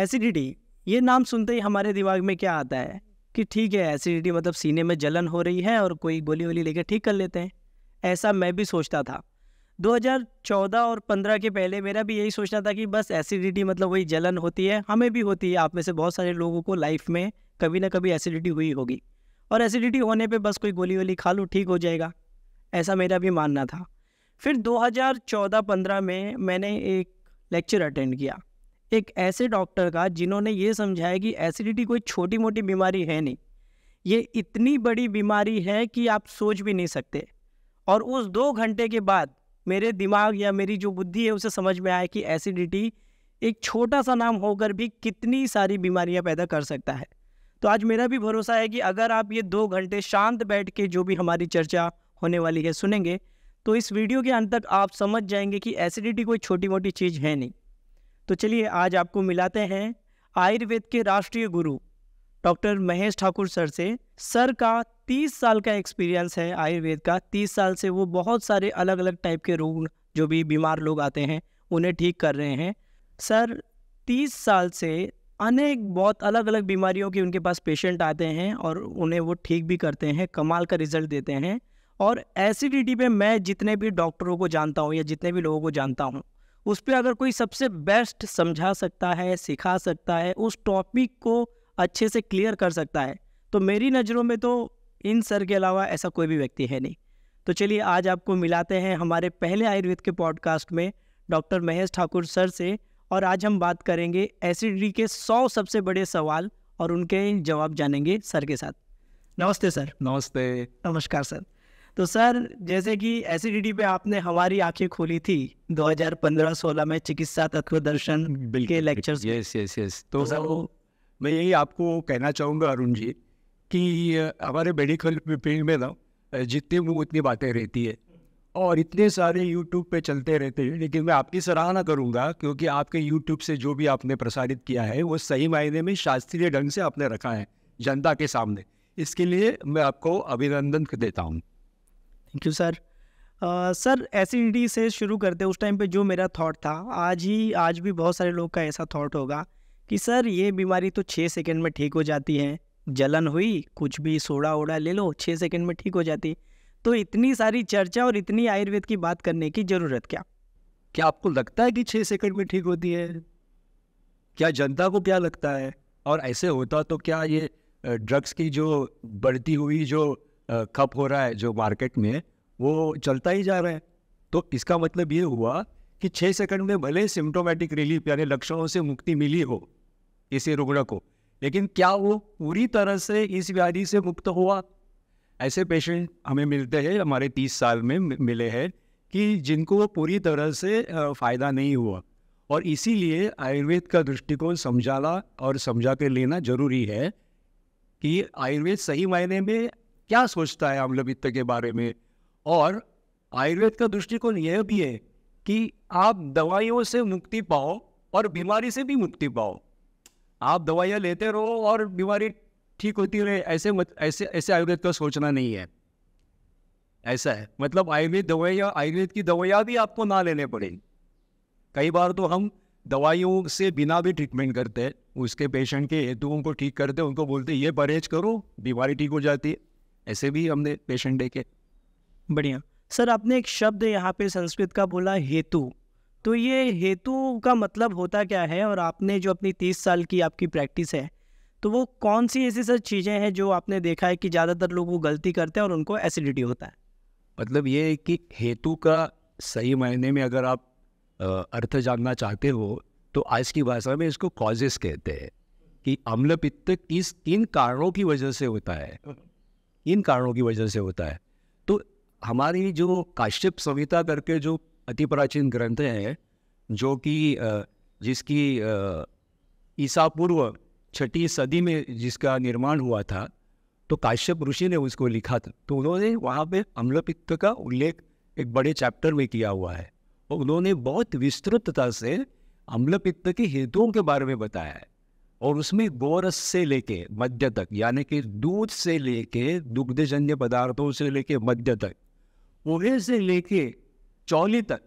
Acidity ये नाम सुनते ही हमारे दिमाग में क्या आता है कि ठीक है एसिडिटी मतलब सीने में जलन हो रही है और कोई गोली वोली लेकर ठीक कर लेते हैं ऐसा मैं भी सोचता था 2014 और 15 के पहले मेरा भी यही सोचना था कि बस एसिडिटी मतलब वही जलन होती है हमें भी होती है आप में से बहुत सारे लोगों को लाइफ में कभी ना कभी एसिडिटी हुई होगी और एसिडिटी होने पे बस कोई गोली वोली खा लो ठीक हो जाएगा ऐसा मेरा भी मानना था फिर 2014-15 में मैंने एक लेक्चर अटेंड किया एक ऐसे डॉक्टर का जिन्होंने ये समझाया कि एसिडिटी कोई छोटी मोटी बीमारी है नहीं ये इतनी बड़ी बीमारी है कि आप सोच भी नहीं सकते और उस दो घंटे के बाद मेरे दिमाग या मेरी जो बुद्धि है उसे समझ में आया कि एसिडिटी एक छोटा सा नाम होकर भी कितनी सारी बीमारियां पैदा कर सकता है तो आज मेरा भी भरोसा है कि अगर आप ये दो घंटे शांत बैठ के जो भी हमारी चर्चा होने वाली है सुनेंगे तो इस वीडियो के अंत तक आप समझ जाएंगे कि एसिडिटी कोई छोटी मोटी चीज़ है नहीं तो चलिए आज आपको मिलाते हैं आयुर्वेद के राष्ट्रीय गुरु डॉक्टर महेश ठाकुर सर से सर का 30 साल का एक्सपीरियंस है आयुर्वेद का 30 साल से वो बहुत सारे अलग अलग टाइप के रोग जो भी बीमार लोग आते हैं उन्हें ठीक कर रहे हैं सर 30 साल से अनेक बहुत अलग अलग बीमारियों के उनके पास पेशेंट आते हैं और उन्हें वो ठीक भी करते हैं कमाल का रिजल्ट देते हैं और एसिडिटी पे मैं जितने भी डॉक्टरों को जानता हूँ या जितने भी लोगों को जानता हूँ उस पर अगर कोई सबसे बेस्ट समझा सकता है सिखा सकता है उस टॉपिक को अच्छे से क्लियर कर सकता है तो मेरी नज़रों में तो इन सर के अलावा ऐसा कोई भी व्यक्ति है नहीं तो चलिए आज आपको मिलाते हैं हमारे पहले आयुर्वेद के पॉडकास्ट में डॉक्टर महेश ठाकुर सर से और आज हम बात करेंगे एसिडिटी के सौ सबसे बड़े सवाल और उनके जवाब जानेंगे सर के साथ नमस्ते सर नमस्ते नमस्कार सर तो सर जैसे कि एसिडिटी पे आपने हमारी आंखें खोली थी 2015-16 में चिकित्सा तत्व दर्शन हम्म, के लेक्चर्स यस यस यस तो, तो सर वो मैं यही आपको कहना चाहूँगा अरुण जी कि हमारे मेडिकल फील्ड में ना जितनी वो उतनी बातें रहती है और इतने सारे यूट्यूब पे चलते रहते हैं लेकिन मैं आपकी सराहना करूंगा क्योंकि आपके यूट्यूब से जो भी आपने प्रसारित किया है वो सही मायने में शास्त्रीय ढंग से आपने रखा है जनता के सामने इसके लिए मैं आपको अभिनंदन देता हूँ thank you sir sir acidity से शुरू करते उस टाइम पे जो मेरा थॉट था आज ही आज भी बहुत सारे लोग का ऐसा थॉट होगा कि सर ये बीमारी तो छः सेकंड में ठीक हो जाती है जलन हुई कुछ भी सोडा ओडा ले लो छः सेकंड में ठीक हो जाती तो इतनी सारी चर्चा और इतनी आयुर्वेद की बात करने की ज़रूरत क्या क्या आपको लगता है कि छः सेकंड में ठीक होती है क्या जनता को क्या लगता है और ऐसे होता तो क्या ये ड्रग्स की जो बढ़ती हुई जो कप हो रहा है जो मार्केट में वो चलता ही जा रहा है तो इसका मतलब ये हुआ कि छः सेकंड में भले सिम्टोमेटिक रिलीफ यानी लक्षणों से मुक्ति मिली हो इसी रुग्ण को लेकिन क्या वो पूरी तरह से इस व्याधि से मुक्त हुआ ऐसे पेशेंट हमें मिलते हैं हमारे तीस साल में मिले हैं कि जिनको वो पूरी तरह से फ़ायदा नहीं हुआ और इसीलिए आयुर्वेद का दृष्टिकोण समझाना और समझा कर लेना जरूरी है कि आयुर्वेद सही मायने में क्या सोचता है आम्लवित्त के बारे में और आयुर्वेद का दृष्टिकोण यह भी है कि आप दवाइयों से मुक्ति पाओ और बीमारी से भी मुक्ति पाओ आप दवाइयाँ लेते रहो और बीमारी ठीक होती रहे ऐसे मत, ऐसे ऐसे आयुर्वेद का सोचना नहीं है ऐसा है मतलब आयुर्वेद दवाइयाँ आयुर्वेद की दवाइयाँ भी आपको ना लेने पड़े कई बार तो हम दवाइयों से बिना भी ट्रीटमेंट करते हैं उसके पेशेंट के हेतुओं को ठीक करते हैं उनको बोलते हैं ये परहेज करो बीमारी ठीक हो जाती है ऐसे भी हमने पेशेंट देखे बढ़िया सर आपने एक शब्द यहाँ पे संस्कृत का बोला हेतु तो ये हेतु का मतलब होता क्या है और आपने जो अपनी तीस साल की आपकी प्रैक्टिस है तो वो कौन सी ऐसी सर चीज़ें हैं जो आपने देखा है कि ज़्यादातर लोग वो गलती करते हैं और उनको एसिडिटी होता है मतलब ये है कि हेतु का सही मायने में अगर आप अर्थ जानना चाहते हो तो आज की भाषा में इसको कॉजेस कहते हैं कि अम्ल पित्त इस इन कारणों की वजह से होता है इन कारणों की वजह से होता है तो हमारी जो काश्यप संहिता करके जो अति प्राचीन ग्रंथ हैं जो कि जिसकी ईसा पूर्व छठी सदी में जिसका निर्माण हुआ था तो काश्यप ऋषि ने उसको लिखा था तो उन्होंने वहाँ पे अम्लपित्त का उल्लेख एक बड़े चैप्टर में किया हुआ है और उन्होंने बहुत विस्तृतता से अम्लपित्त के हेतुओं के बारे में बताया है और उसमें गोरस से लेके मध्य तक यानी कि दूध से लेके दुग्धजन्य पदार्थों से लेके मध्य तक पोहे से लेके चौली तक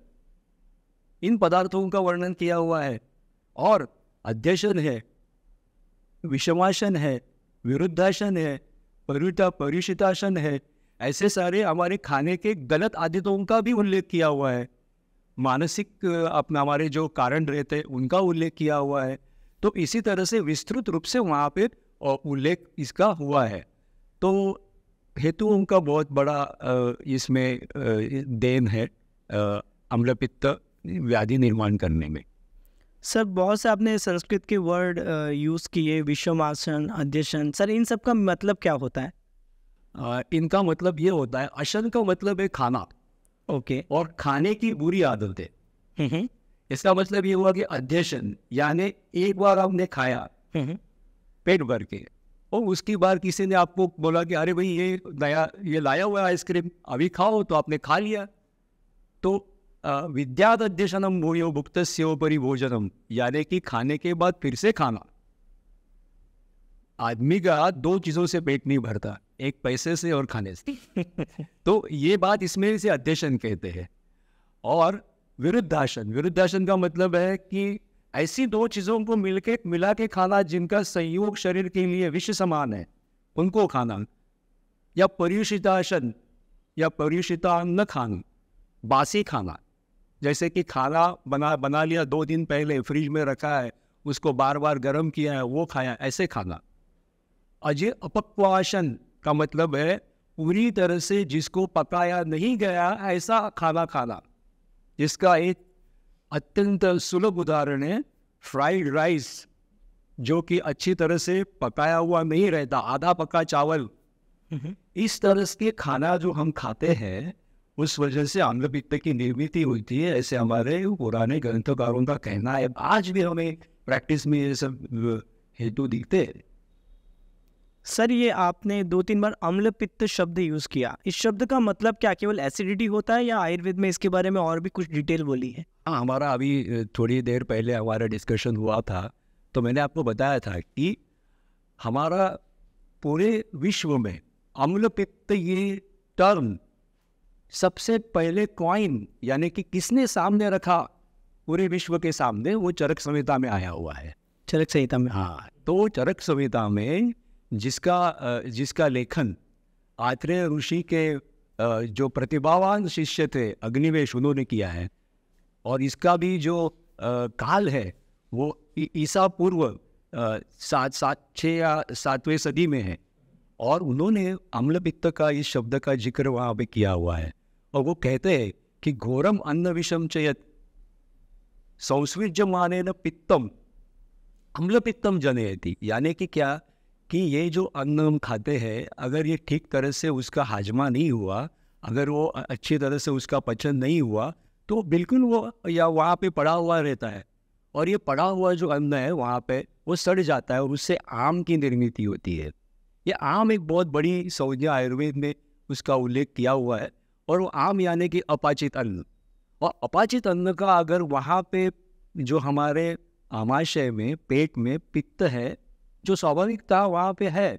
इन पदार्थों का वर्णन किया हुआ है और अध्यशन है विषमाशन है विरुद्धाशन है परिता परिषिताशन है ऐसे सारे हमारे खाने के गलत आदतों का भी उल्लेख किया हुआ है मानसिक अपना हमारे जो कारण रहते हैं उनका उल्लेख किया हुआ है तो इसी तरह से विस्तृत रूप से वहाँ पे उल्लेख इसका हुआ है तो हेतु का बहुत बड़ा इसमें देन है अम्लपित्त व्याधि निर्माण करने में सर बहुत से आपने संस्कृत के वर्ड यूज़ किए विश्वमासन अध्यसन सर इन सब का मतलब क्या होता है आ, इनका मतलब ये होता है अशन का मतलब है खाना ओके और खाने की बुरी आदतें हम्म, हम्म। इसका मतलब ये हुआ कि अध्यसन यानी एक बार आपने खाया हम्म, हम्म। पेट भर के और उसकी बार किसी ने आपको बोला कि अरे भाई ये नया ये लाया हुआ आइसक्रीम अभी खाओ तो आपने खा लिया तो विद्यात अध्यसनम भूयो भुक्त सेवपरि यानी कि खाने के बाद फिर से खाना आदमी का दो चीज़ों से पेट नहीं भरता एक पैसे से और खाने से तो ये बात इसमें से अध्यसन कहते हैं और विरुद्धासन विरुद्धासन का मतलब है कि ऐसी दो चीज़ों को मिलके मिला के खाना जिनका संयोग शरीर के लिए विश्व समान है उनको खाना या पर्युषितासन या पर्युषिता न खाना बासी खाना जैसे कि खाना बना बना लिया दो दिन पहले फ्रिज में रखा है उसको बार बार गर्म किया है वो खाया ऐसे खाना अजय अपक्वासन का मतलब है पूरी तरह से जिसको पकाया नहीं गया ऐसा खाना खाना इसका एक अत्यंत सुलभ उदाहरण है फ्राइड राइस जो कि अच्छी तरह से पकाया हुआ नहीं रहता आधा पका चावल इस तरह के खाना जो हम खाते हैं उस वजह से पित्त की निर्मित हुई थी ऐसे हमारे पुराने ग्रंथकारों का कहना है आज भी हमें प्रैक्टिस में ये सब हेतु दिखते हैं सर ये आपने दो तीन बार अम्ल पित्त शब्द यूज किया इस शब्द का मतलब क्या केवल एसिडिटी होता है या आयुर्वेद में इसके बारे में और भी कुछ डिटेल बोली है हाँ हमारा अभी थोड़ी देर पहले हमारा डिस्कशन हुआ था तो मैंने आपको बताया था कि हमारा पूरे विश्व में अम्ल पित्त ये टर्म सबसे पहले क्वाइन यानी कि किसने सामने रखा पूरे विश्व के सामने वो चरक संहिता में आया हुआ है चरक संहिता में हाँ तो चरक संहिता में जिसका जिसका लेखन आत्रेय ऋषि के जो प्रतिभावान शिष्य थे अग्निवेश उन्होंने किया है और इसका भी जो काल है वो ईसा पूर्व सात सात छः या सातवें सदी में है और उन्होंने अम्लपित्त का इस शब्द का जिक्र वहाँ पे किया हुआ है और वो कहते हैं कि घोरम अन्न विषम चयत संस्विज्य माने न पित्तम अम्लपित्तम जनयति यानी कि क्या कि ये जो अन्न हम खाते हैं अगर ये ठीक तरह से उसका हाजमा नहीं हुआ अगर वो अच्छी तरह से उसका पचन नहीं हुआ तो बिल्कुल वो या वहाँ पे पड़ा हुआ रहता है और ये पड़ा हुआ जो अन्न है वहाँ पे वो सड़ जाता है और उससे आम की निर्मित होती है ये आम एक बहुत बड़ी संज्ञा आयुर्वेद में उसका उल्लेख किया हुआ है और वो आम यानी कि अपाचित अन्न और अपाचित अन्न का अगर वहाँ पे जो हमारे आमाशय में पेट में पित्त है जो स्वाभाविकता वहाँ पे है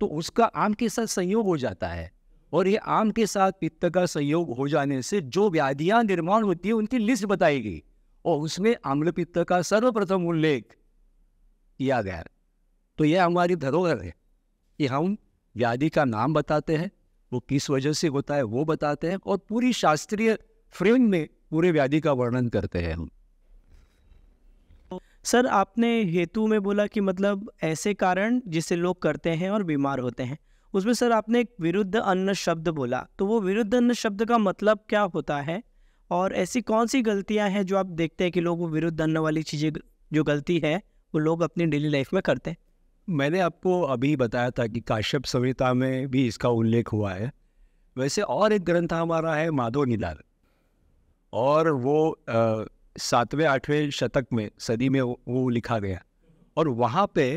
तो उसका आम के साथ संयोग हो जाता है और ये आम के साथ पित्त का संयोग हो जाने से जो व्याधियाँ निर्माण होती है उनकी लिस्ट बताई गई और उसमें आम्ल पित्त का सर्वप्रथम उल्लेख किया गया तो यह हमारी धरोहर है कि हम व्याधि का नाम बताते हैं वो किस वजह से होता है वो बताते हैं और पूरी शास्त्रीय फ्रेम में पूरे व्याधि का वर्णन करते हैं हम सर आपने हेतु में बोला कि मतलब ऐसे कारण जिसे लोग करते हैं और बीमार होते हैं उसमें सर आपने एक विरुद्ध अन्न शब्द बोला तो वो विरुद्ध अन्न शब्द का मतलब क्या होता है और ऐसी कौन सी गलतियां हैं जो आप देखते हैं कि लोग वो विरुद्ध अन्न वाली चीज़ें जो गलती है वो लोग अपनी डेली लाइफ में करते हैं मैंने आपको अभी बताया था कि काश्यप संहिता में भी इसका उल्लेख हुआ है वैसे और एक ग्रंथ हमारा है माधव निलाल और वो सातवें आठवें शतक में सदी में वो, वो लिखा गया और वहाँ पे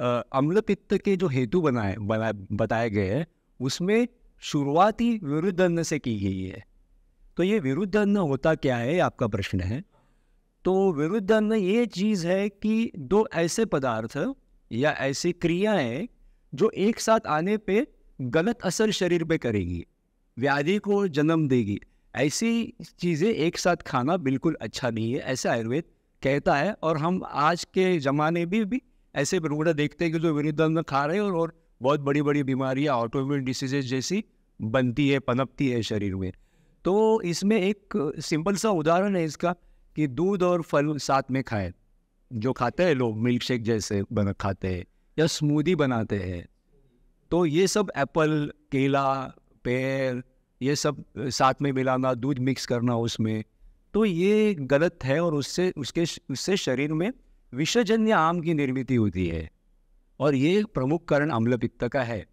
अम्लपित्त के जो हेतु बनाए बना, बताए गए हैं उसमें शुरुआती विरुद्ध अन्न से की गई है तो ये विरुद्ध अन्न होता क्या है आपका प्रश्न है तो विरुद्ध अन्न ये चीज़ है कि दो ऐसे पदार्थ या ऐसी क्रियाएं जो एक साथ आने पे गलत असर शरीर पे करेगी व्याधि को जन्म देगी ऐसी चीज़ें एक साथ खाना बिल्कुल अच्छा नहीं है ऐसा आयुर्वेद कहता है और हम आज के ज़माने में भी, भी ऐसे रोगड़ा देखते हैं कि जो विरुद्ध खा रहे हैं और, बहुत बड़ी बड़ी बीमारियाँ ऑटोम्यून डिसीजेज जैसी बनती है पनपती है शरीर में तो इसमें एक सिंपल सा उदाहरण है इसका कि दूध और फल साथ में खाएं जो खाते हैं लोग मिल्क शेक जैसे बना खाते हैं या स्मूदी बनाते हैं तो ये सब एप्पल केला पेड़ ये सब साथ में मिलाना दूध मिक्स करना उसमें तो ये गलत है और उससे उसके उससे शरीर में विषजन्य आम की निर्मित होती है और ये प्रमुख कारण पित्त का है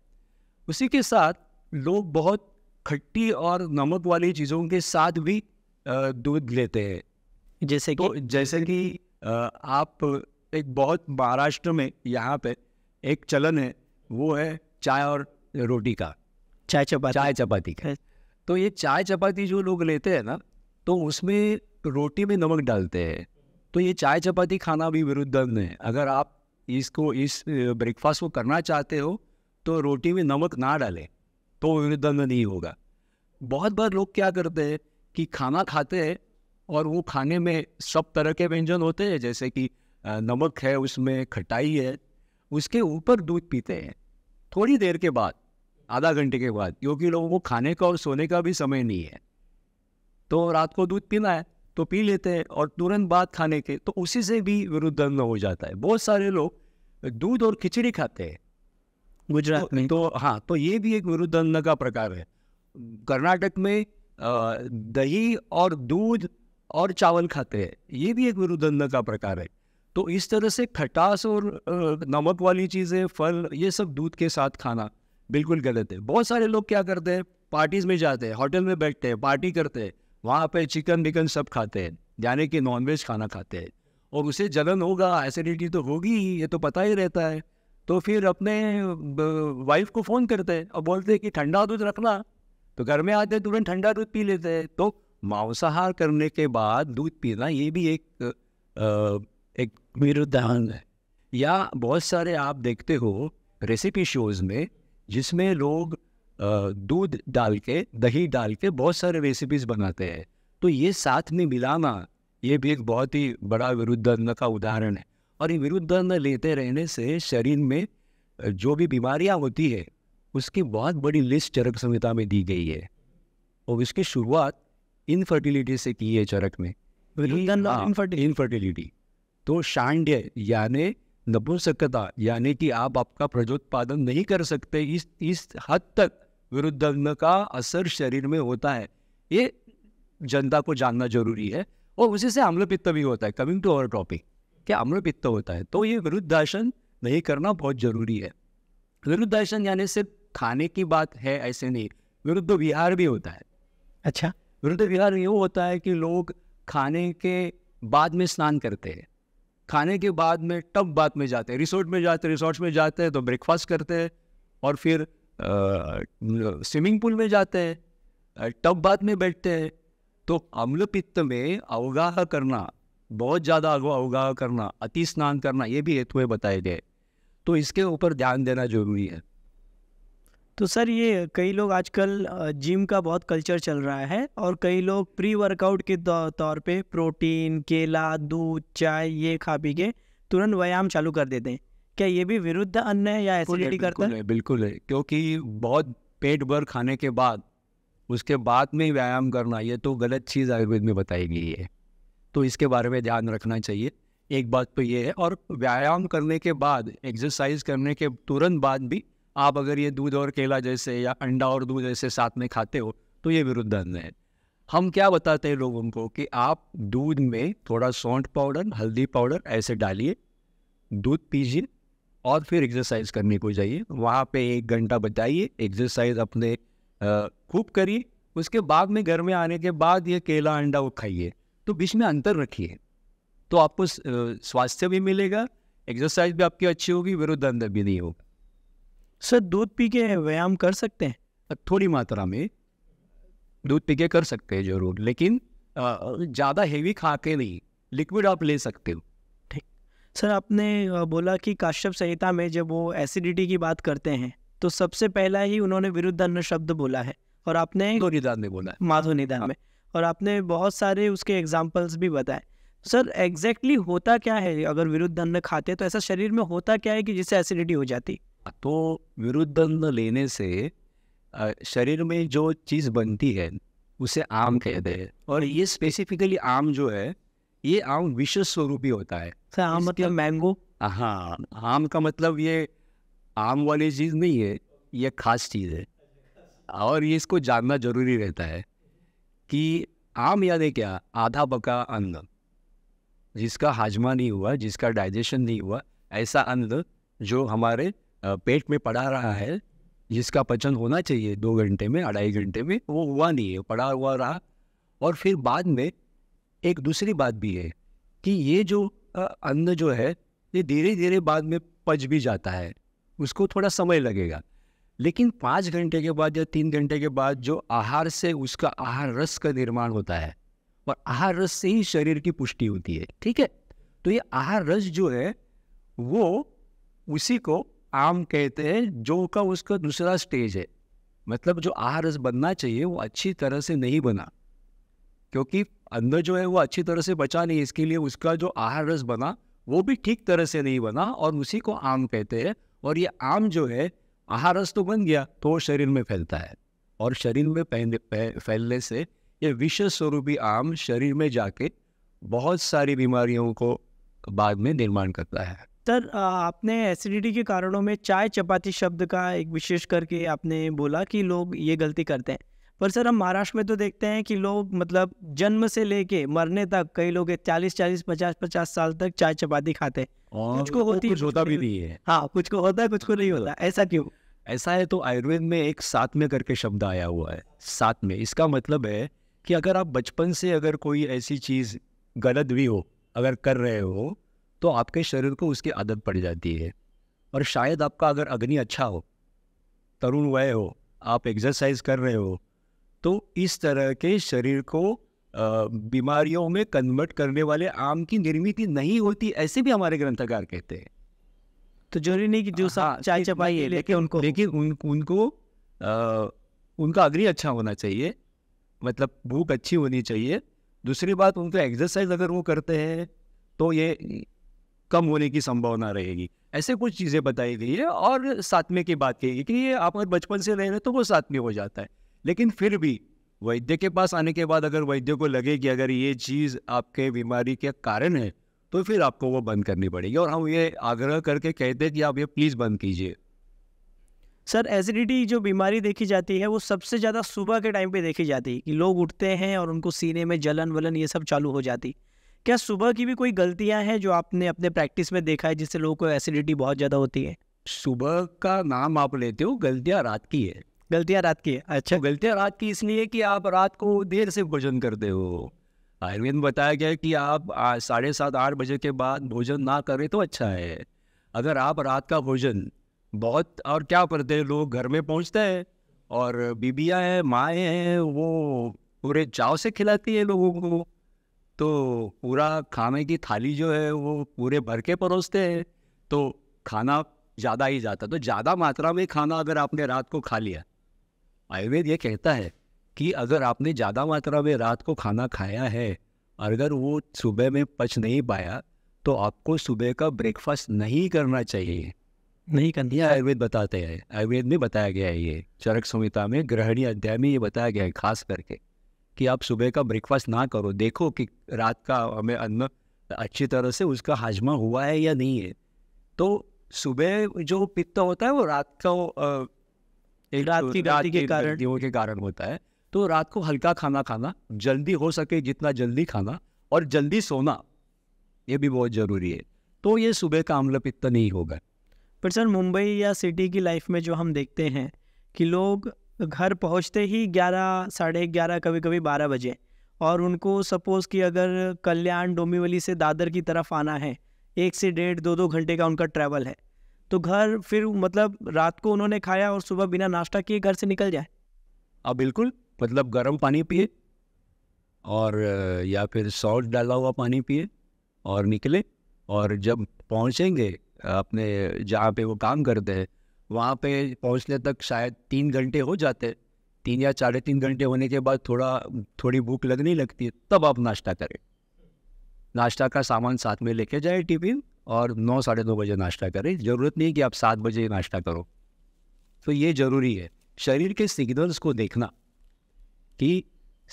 उसी के साथ लोग बहुत खट्टी और नमक वाली चीज़ों के साथ भी दूध लेते हैं जैसे कि तो जैसे कि आप एक बहुत महाराष्ट्र में यहाँ पे एक चलन है वो है चाय और रोटी का चाय चपाती चाय चपाती का तो ये चाय चपाती जो लोग लेते हैं ना तो उसमें रोटी में नमक डालते हैं तो ये चाय चपाती खाना भी विरुद्ध है अगर आप इसको इस ब्रेकफास्ट को करना चाहते हो तो रोटी में नमक ना डालें तो विरुद्ध नहीं होगा बहुत बार लोग क्या करते हैं कि खाना खाते हैं और वो खाने में सब तरह के व्यंजन होते हैं जैसे कि नमक है उसमें खटाई है उसके ऊपर दूध पीते हैं थोड़ी देर के बाद आधा घंटे के बाद क्योंकि लोगों को खाने का और सोने का भी समय नहीं है तो रात को दूध पीना है तो पी लेते हैं और तुरंत बाद खाने के तो उसी से भी विरुद्ध हो जाता है बहुत सारे लोग दूध और खिचड़ी खाते हैं गुजरात तो, में तो हाँ तो ये भी एक विरुद्ध का प्रकार है कर्नाटक में दही और दूध और चावल खाते हैं ये भी एक विरुद्ध का प्रकार है तो इस तरह से खटास और नमक वाली चीज़ें फल ये सब दूध के साथ खाना बिल्कुल गलत है बहुत सारे लोग क्या करते हैं पार्टीज में जाते हैं होटल में बैठते हैं पार्टी करते हैं वहाँ पे चिकन विकन सब खाते हैं यानी कि नॉनवेज खाना खाते हैं और उसे जलन होगा एसिडिटी तो होगी ही ये तो पता ही रहता है तो फिर अपने वाइफ को फ़ोन करते हैं और बोलते हैं कि ठंडा दूध रखना तो घर में आते हैं तुरंत ठंडा दूध पी लेते हैं तो मांसाहार करने के बाद दूध पीना ये भी एक एक विरुद्धांग है या बहुत सारे आप देखते हो रेसिपी शोज़ में जिसमें लोग दूध डाल के दही डाल के बहुत सारे रेसिपीज बनाते हैं तो ये साथ में मिलाना ये भी एक बहुत ही बड़ा विरुद्ध का उदाहरण है और ये विरुद्ध लेते रहने से शरीर में जो भी बीमारियाँ होती है उसकी बहुत बड़ी लिस्ट चरक संहिता में दी गई है और इसकी शुरुआत इनफर्टिलिटी से की है चरक में इनफर्टिलिटी हाँ, तो शांड्य यानी नपुंसकता यानी कि आप आपका प्रजोत्पादन नहीं कर सकते इस इस हद तक विरुद्ध का असर शरीर में होता है ये जनता को जानना जरूरी है और उसी से आम्लपित्त भी होता है कमिंग टू अवर टॉपिक क्या आम्लपित्त होता है तो ये विरुद्धासन नहीं करना बहुत जरूरी है विरुद्धासन यानी सिर्फ खाने की बात है ऐसे नहीं विरुद्ध विहार भी होता है अच्छा विरुद्ध विहार ये होता है कि लोग खाने के बाद में स्नान करते हैं खाने के बाद में टब बात में जाते हैं रिसोर्ट में जाते हैं रिसोर्ट में जाते हैं तो ब्रेकफास्ट करते हैं और फिर स्विमिंग पूल में जाते हैं टब बात में बैठते हैं तो अम्ल पित्त में अवगाह करना बहुत ज़्यादा अवगाह करना अति स्नान करना ये भी हेतु बताए गए तो इसके ऊपर ध्यान देना जरूरी है तो सर ये कई लोग आजकल जिम का बहुत कल्चर चल रहा है और कई लोग प्री वर्कआउट के तौर पे प्रोटीन केला दूध चाय ये खा पी के तुरंत व्यायाम चालू कर देते हैं क्या ये भी विरुद्ध अन्य है या एसिडिटी करता है बिल्कुल है क्योंकि बहुत पेट भर खाने के बाद उसके बाद में व्यायाम करना ये तो गलत चीज़ आयुर्वेद में बताई गई है तो इसके बारे में ध्यान रखना चाहिए एक बात तो ये है और व्यायाम करने के बाद एक्सरसाइज करने के तुरंत बाद भी आप अगर ये दूध और केला जैसे या अंडा और दूध जैसे साथ में खाते हो तो ये विरुद्ध अन्न है हम क्या बताते हैं लोगों को कि आप दूध में थोड़ा सौंठ पाउडर हल्दी पाउडर ऐसे डालिए दूध पीजिए और फिर एक्सरसाइज करने को जाइए वहाँ पे एक घंटा बताइए एक्सरसाइज अपने खूब करिए उसके बाद में घर में आने के बाद ये केला अंडा वो खाइए तो बीच में अंतर रखिए तो आपको स्वास्थ्य भी मिलेगा एक्सरसाइज भी आपकी अच्छी होगी विरुद्ध अंदर भी नहीं होगा सर दूध पी के व्यायाम कर सकते हैं थोड़ी मात्रा में दूध पी के कर सकते हैं जरूर लेकिन ज़्यादा हेवी खा के नहीं लिक्विड आप ले सकते हो ठीक सर आपने बोला कि काश्यप संहिता में जब वो एसिडिटी की बात करते हैं तो सबसे पहला ही उन्होंने विरुद्ध अन्न शब्द बोला है और आपने निदान में बोला है माधो निदान हाँ। में और आपने बहुत सारे उसके एग्जाम्पल्स भी बताए सर एग्जैक्टली exactly होता क्या है अगर विरुद्ध अन्न खाते तो ऐसा शरीर में होता क्या है कि जिससे एसिडिटी हो जाती है तो विरुद्ध लेने से शरीर में जो चीज़ बनती है उसे आम कहते हैं और ये स्पेसिफिकली आम जो है ये आम विश्व स्वरूपी होता है सर अच्छा, आम मतलब मैंगो हाँ आम का मतलब ये आम वाली चीज़ नहीं है ये खास चीज़ है और ये इसको जानना जरूरी रहता है कि आम यानी क्या आधा पका अन्न जिसका हाजमा नहीं हुआ जिसका डाइजेशन नहीं हुआ ऐसा अन्न जो हमारे पेट में पड़ा रहा है जिसका पचन होना चाहिए दो घंटे में अढ़ाई घंटे में वो हुआ नहीं है पड़ा हुआ रहा और फिर बाद में एक दूसरी बात भी है कि ये जो अन्न जो है ये धीरे धीरे बाद में पच भी जाता है उसको थोड़ा समय लगेगा लेकिन पाँच घंटे के बाद या तीन घंटे के बाद जो आहार से उसका आहार रस का निर्माण होता है और आहार रस से ही शरीर की पुष्टि होती है ठीक है तो ये आहार रस जो है वो उसी को आम कहते हैं जो का उसका दूसरा स्टेज है मतलब जो आहार रस बनना चाहिए वो अच्छी तरह से नहीं बना क्योंकि अंदर जो है वो अच्छी तरह से बचा नहीं इसके लिए उसका जो आहार रस बना वो भी ठीक तरह से नहीं बना और उसी को आम कहते हैं और ये आम जो है आहार रस तो बन गया तो वो शरीर में फैलता है और शरीर में फैलने से ये विश्व स्वरूपी आम शरीर में जाके बहुत सारी बीमारियों को बाद में निर्माण करता है सर आपने एसिडिटी के कारणों में चाय चपाती शब्द का एक विशेष करके आपने बोला कि लोग ये गलती करते हैं पर सर हम महाराष्ट्र में तो देखते हैं कि लोग मतलब जन्म से लेके मरने तक कई लोग चालीस चालीस पचास पचास साल तक चाय चपाती खाते हैं कुछ को होती कुछ होता भी नहीं है हाँ कुछ को होता है कुछ को नहीं होता ऐसा क्यों ऐसा है तो आयुर्वेद में एक साथ में करके शब्द आया हुआ है साथ में इसका मतलब है कि अगर आप बचपन से अगर कोई ऐसी चीज़ गलत भी हो अगर कर रहे हो तो आपके शरीर को उसकी आदत पड़ जाती है और शायद आपका अगर अग्नि अच्छा हो तरुण वय हो आप एक्सरसाइज कर रहे हो तो इस तरह के शरीर को बीमारियों में कन्वर्ट करने वाले आम की निर्मित नहीं होती ऐसे भी हमारे ग्रंथकार कहते हैं तो जरूरी नहीं कि जो हाँ, चाय चपाई है लेकिन उनको लेकिन उन, उनको आ, उनका अग्नि अच्छा होना चाहिए मतलब भूख अच्छी होनी चाहिए दूसरी बात उनको एक्सरसाइज अगर वो करते हैं तो ये कम होने की संभावना रहेगी ऐसे कुछ चीज़ें बताई गई है और सातवें की बात कही कि ये आप अगर बचपन से रह रहे तो वो सातवें हो जाता है लेकिन फिर भी वैद्य के पास आने के बाद अगर वैद्य को लगे कि अगर ये चीज़ आपके बीमारी के कारण है तो फिर आपको वो बंद करनी पड़ेगी और हम ये आग्रह करके कहते हैं कि आप ये प्लीज़ बंद कीजिए सर एसिडिटी जो बीमारी देखी जाती है वो सबसे ज़्यादा सुबह के टाइम पे देखी जाती है कि लोग उठते हैं और उनको सीने में जलन वलन ये सब चालू हो जाती क्या सुबह की भी कोई गलतियां हैं जो आपने अपने प्रैक्टिस में देखा है जिससे लोगों को एसिडिटी बहुत ज़्यादा होती है सुबह का नाम आप लेते हो गलतियाँ रात की है गलतियाँ रात की है अच्छा तो गलतियाँ रात की इसलिए कि आप रात को देर से भोजन करते हो आयुर्वेद बताया गया कि आप साढ़े सात आठ बजे के बाद भोजन ना करें तो अच्छा है अगर आप रात का भोजन बहुत और क्या करते हैं लोग घर में पहुंचते हैं और बीबियाँ हैं माएँ हैं वो पूरे चाव से खिलाती है लोगों को तो पूरा खाने की थाली जो है वो पूरे भर के परोसते हैं तो खाना ज़्यादा ही जाता तो ज़्यादा मात्रा में खाना अगर आपने रात को खा लिया आयुर्वेद ये कहता है कि अगर आपने ज़्यादा मात्रा में रात को खाना खाया है अगर वो सुबह में पच नहीं पाया तो आपको सुबह का ब्रेकफास्ट नहीं करना चाहिए नहीं करनी आयुर्वेद बताते हैं आयुर्वेद में बताया गया है ये चरक संहिता में ग्रहणी अध्याय में ये बताया गया है खास करके कि आप सुबह का ब्रेकफास्ट ना करो देखो कि रात का हमें अन्न अच्छी तरह से उसका हाजमा हुआ है या नहीं है तो सुबह जो पित्त होता है वो रात का एक रात तो की रात के कारण के कारण होता है तो रात को हल्का खाना खाना जल्दी हो सके जितना जल्दी खाना और जल्दी सोना ये भी बहुत ज़रूरी है तो ये सुबह का अम्ल पित्त नहीं होगा पर सर मुंबई या सिटी की लाइफ में जो हम देखते हैं कि लोग घर पहुंचते ही ग्यारह साढ़े ग्यारह कभी कभी बारह बजे और उनको सपोज़ कि अगर कल्याण डोमीवली से दादर की तरफ आना है एक से डेढ़ दो दो घंटे का उनका ट्रैवल है तो घर फिर मतलब रात को उन्होंने खाया और सुबह बिना नाश्ता किए घर से निकल जाए हाँ बिल्कुल मतलब गर्म पानी पिए और या फिर सॉल्ट डाला हुआ पानी पिए और निकले और जब पहुँचेंगे अपने जहाँ पे वो काम करते हैं वहाँ पे पहुँचने तक शायद तीन घंटे हो जाते तीन या साढ़े तीन घंटे होने के बाद थोड़ा थोड़ी भूख लगने लगती है तब आप नाश्ता करें नाश्ता का सामान साथ में लेके जाए टिफिन और नौ साढ़े नौ बजे नाश्ता करें ज़रूरत नहीं कि आप सात बजे नाश्ता करो तो ये ज़रूरी है शरीर के सिग्नल्स को देखना कि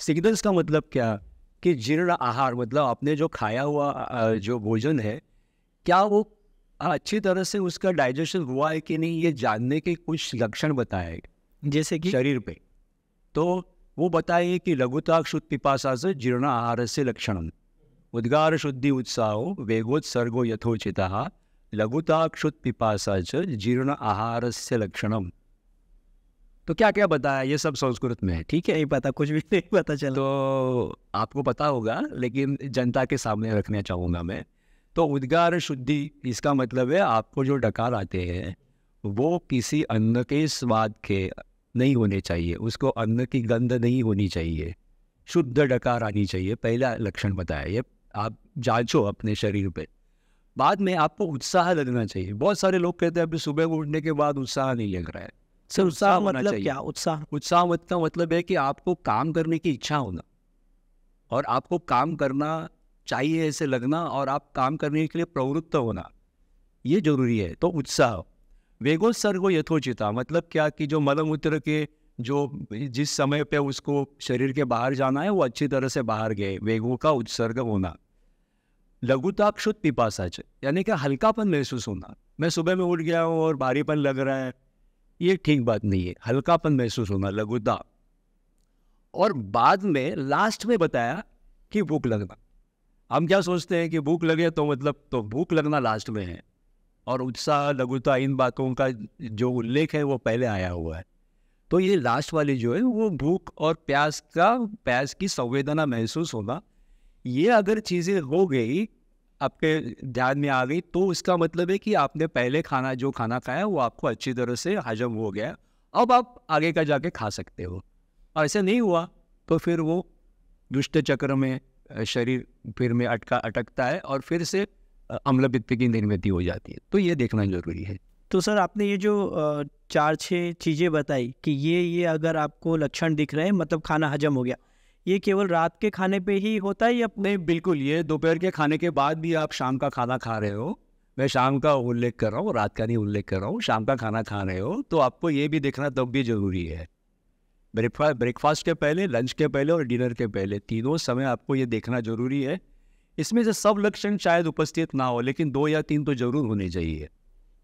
सिग्नल्स का मतलब क्या कि जीर्ण आहार मतलब आपने जो खाया हुआ जो भोजन है क्या वो अच्छी तरह से उसका डाइजेशन हुआ है कि नहीं ये जानने के कुछ लक्षण बताए जैसे कि शरीर पे तो वो बताइए कि लघुताक शुद्ध पिपाशा से जीर्ण आहार से लक्षण उद्गार शुद्धि उत्साह वेगोत्सर्गो यथोचिता लघुताक शुद्ध पिपाशा से जीर्ण आहार से लक्षणम तो क्या क्या बताया ये सब संस्कृत में है ठीक है नहीं पता कुछ भी नहीं पता चला तो आपको पता होगा लेकिन जनता के सामने रखना चाहूँगा मैं तो उद्गार शुद्धि इसका मतलब है आपको जो डकार आते हैं वो किसी अन्न के स्वाद के नहीं होने चाहिए उसको अन्न की गंध नहीं होनी चाहिए शुद्ध डकार आनी चाहिए पहला लक्षण बताया ये आप जांचो अपने शरीर पे बाद में आपको उत्साह लगना चाहिए बहुत सारे लोग कहते हैं अभी सुबह को उठने के बाद उत्साह नहीं लग रहा है सर उत्साह मतलब क्या उत्साह उत्साह मतलब मतलब है कि आपको काम करने की इच्छा होना और आपको काम करना चाहिए ऐसे लगना और आप काम करने के लिए प्रवृत्त होना ये जरूरी है तो उत्साह वेगोत्सर्गो यथोचिता मतलब क्या कि जो मलमूत्र के जो जिस समय पे उसको शरीर के बाहर जाना है वो अच्छी तरह से बाहर गए वेगों का उत्सर्ग होना लघुता क्षुद्ध च यानी कि हल्कापन महसूस होना मैं सुबह में उठ गया हूँ और भारीपन लग रहा है ये ठीक बात नहीं है हल्कापन महसूस होना लघुता और बाद में लास्ट में बताया कि भूख लगना हम क्या सोचते हैं कि भूख लगे तो मतलब तो भूख लगना लास्ट में है और उत्साह लघुता इन बातों का जो उल्लेख है वो पहले आया हुआ है तो ये लास्ट वाली जो है वो भूख और प्यास का प्यास की संवेदना महसूस होना ये अगर चीज़ें हो गई आपके ध्यान में आ गई तो इसका मतलब है कि आपने पहले खाना जो खाना खाया वो आपको अच्छी तरह से हजम हो गया अब आप आगे का जाके खा सकते हो ऐसा नहीं हुआ तो फिर वो दुष्ट चक्र में शरीर फिर में अटका अटकता है और फिर से अम्ल पित्त की निर्मित हो जाती है तो ये देखना जरूरी है तो सर आपने ये जो चार छः चीज़ें बताई कि ये ये अगर आपको लक्षण दिख रहे हैं मतलब खाना हजम हो गया ये केवल रात के खाने पे ही होता है या नहीं बिल्कुल ये दोपहर के खाने के बाद भी आप शाम का खाना खा रहे हो मैं शाम का उल्लेख कर रहा हूँ रात का नहीं उल्लेख कर रहा हूँ शाम का खाना खा रहे हो तो आपको ये भी देखना तब भी जरूरी है ब्रेकफास्ट ब्रेकफास्ट के पहले लंच के पहले और डिनर के पहले तीनों समय आपको ये देखना जरूरी है इसमें से सब लक्षण शायद उपस्थित ना हो लेकिन दो या तीन तो जरूर होने चाहिए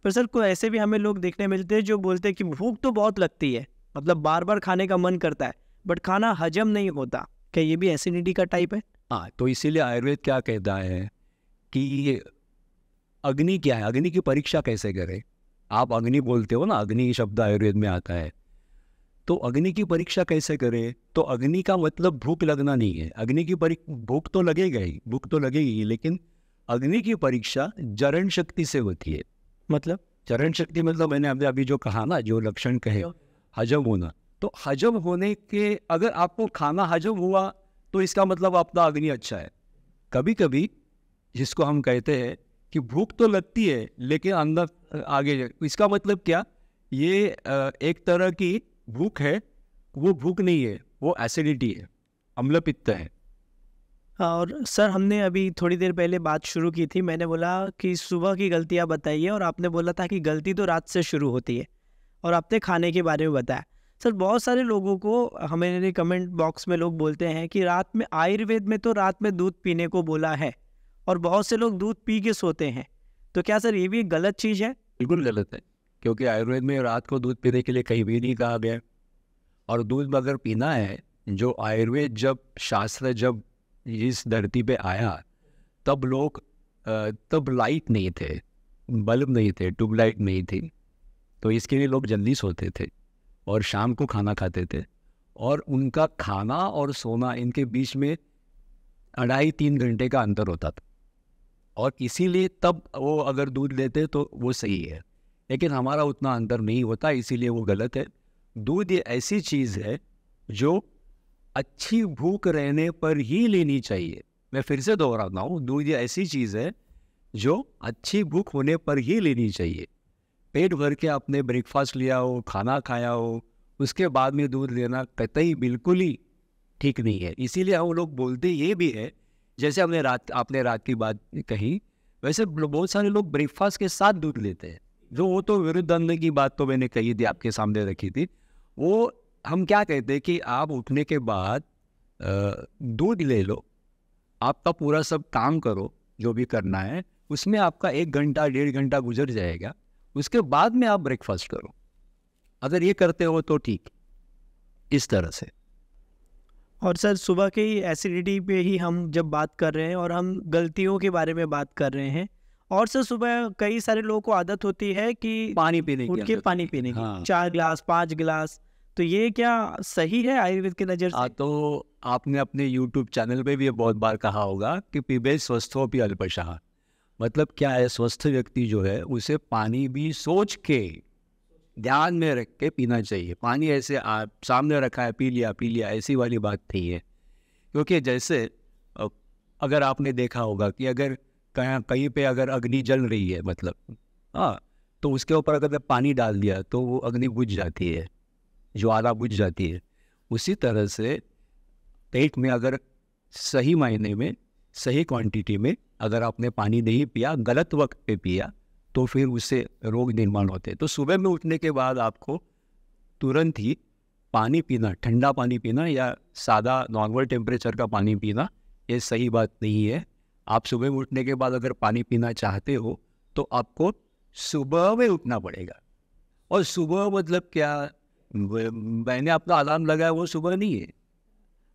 पर सर को ऐसे भी हमें लोग देखने मिलते हैं जो बोलते हैं कि भूख तो बहुत लगती है मतलब बार बार खाने का मन करता है बट खाना हजम नहीं होता क्या ये भी एसिडिटी का टाइप है हाँ तो इसीलिए आयुर्वेद क्या कहता है कि अग्नि क्या है अग्नि की परीक्षा कैसे करें आप अग्नि बोलते हो ना अग्नि शब्द आयुर्वेद में आता है तो अग्नि की परीक्षा कैसे करें तो अग्नि का मतलब भूख लगना नहीं है अग्नि की भूख तो लगेगा ही भूख तो लगेगी लेकिन अग्नि की परीक्षा जरण शक्ति से होती है मतलब चरण शक्ति मतलब मैंने अभी अभी जो कहा ना जो लक्षण कहे हजम होना तो हजम होने के अगर आपको खाना हजम हुआ तो इसका मतलब आपका अग्नि अच्छा है कभी कभी जिसको हम कहते हैं कि भूख तो लगती है लेकिन अंदर आगे इसका मतलब क्या ये एक तरह की भूख है वो भूख नहीं है वो एसिडिटी है पित्त है हाँ, और सर हमने अभी थोड़ी देर पहले बात शुरू की थी मैंने बोला कि सुबह की गलतियाँ बताइए और आपने बोला था कि गलती तो रात से शुरू होती है और आपने खाने के बारे में बताया सर बहुत सारे लोगों को हमारे कमेंट बॉक्स में लोग बोलते हैं कि रात में आयुर्वेद में तो रात में दूध पीने को बोला है और बहुत से लोग दूध पी के सोते हैं तो क्या सर ये भी एक गलत चीज़ है बिल्कुल गलत है क्योंकि आयुर्वेद में रात को दूध पीने के लिए कहीं भी नहीं कहा गया और दूध अगर पीना है जो आयुर्वेद जब शास्त्र जब इस धरती पे आया तब लोग तब लाइट नहीं थे बल्ब नहीं थे ट्यूबलाइट नहीं थी तो इसके लिए लोग जल्दी सोते थे और शाम को खाना खाते थे और उनका खाना और सोना इनके बीच में अढ़ाई तीन घंटे का अंतर होता था और इसीलिए तब वो अगर दूध लेते तो वो सही है लेकिन हमारा उतना अंतर नहीं होता इसीलिए वो गलत है दूध ये ऐसी चीज़ है जो अच्छी भूख रहने पर ही लेनी चाहिए मैं फिर से दोहराता हूँ दूध ये ऐसी चीज़ है जो अच्छी भूख होने पर ही लेनी चाहिए पेट भर के आपने ब्रेकफास्ट लिया हो खाना खाया हो उसके बाद में दूध लेना कतई बिल्कुल ही ठीक नहीं है इसीलिए हम लोग बोलते ये भी है जैसे हमने रात आपने रात की बात कही वैसे बहुत सारे लोग ब्रेकफास्ट के साथ दूध लेते हैं जो वो तो विरुद्ध अंध की बात तो मैंने कही थी आपके सामने रखी थी वो हम क्या कहते हैं कि आप उठने के बाद दूध ले लो आपका पूरा सब काम करो जो भी करना है उसमें आपका एक घंटा डेढ़ घंटा गुजर जाएगा उसके बाद में आप ब्रेकफास्ट करो अगर ये करते हो तो ठीक इस तरह से और सर सुबह के ही एसिडिटी पे ही हम जब बात कर रहे हैं और हम गलतियों के बारे में बात कर रहे हैं और सर सुबह कई सारे लोगों को आदत होती है कि पानी पीने की उठ के पानी पीने की हाँ। चार गिलास पाँच गिलास तो ये क्या सही है आयुर्वेद की नज़र से हाँ, तो आपने अपने यूट्यूब चैनल पे भी बहुत बार कहा होगा कि पीबे स्वस्थ हो पी अल्पशाह मतलब क्या है स्वस्थ व्यक्ति जो है उसे पानी भी सोच के ध्यान में रख के पीना चाहिए पानी ऐसे आप सामने रखा है पी लिया पी लिया ऐसी वाली बात थी है क्योंकि जैसे अगर आपने देखा होगा कि अगर कहीं कहीं पे अगर अग्नि जल रही है मतलब हाँ तो उसके ऊपर अगर मैं पानी डाल दिया तो वो अग्नि बुझ जाती है ज्वाला बुझ जाती है उसी तरह से पेट में अगर सही मायने में सही क्वांटिटी में अगर आपने पानी नहीं पिया गलत वक्त पे पिया तो फिर उससे रोग निर्माण होते हैं तो सुबह में उठने के बाद आपको तुरंत ही पानी पीना ठंडा पानी पीना या सादा नॉर्मल टेम्परेचर का पानी पीना ये सही बात नहीं है आप सुबह उठने के बाद अगर पानी पीना चाहते हो तो आपको सुबह में उठना पड़ेगा और सुबह मतलब क्या मैंने अपना अलार्म लगाया वो सुबह नहीं है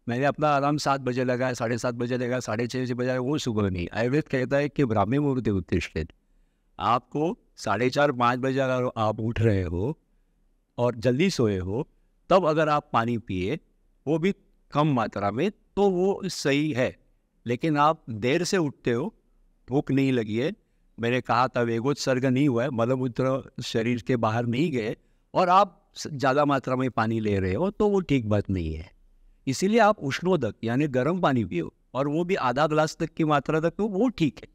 मैंने अपना अलार्म सात बजे लगाया साढ़े सात बजे लगाया साढ़े छः बजे बजाया वो सुबह नहीं आयुर्वेद कहता है कि ब्राह्मी मुहूर्त उत्तिष्ठित आपको साढ़े चार पाँच बजे अगर आप उठ रहे हो और जल्दी सोए हो तब अगर आप पानी पिए वो भी कम मात्रा में तो वो सही है लेकिन आप देर से उठते हो भूख नहीं लगी है मैंने कहा था वेगोत्सर्ग नहीं हुआ है मलमूत्र शरीर के बाहर नहीं गए और आप ज़्यादा मात्रा में पानी ले रहे हो तो वो ठीक बात नहीं है इसीलिए आप उष्णोदक यानी गर्म पानी पियो और वो भी आधा ग्लास तक की मात्रा तक तो वो ठीक है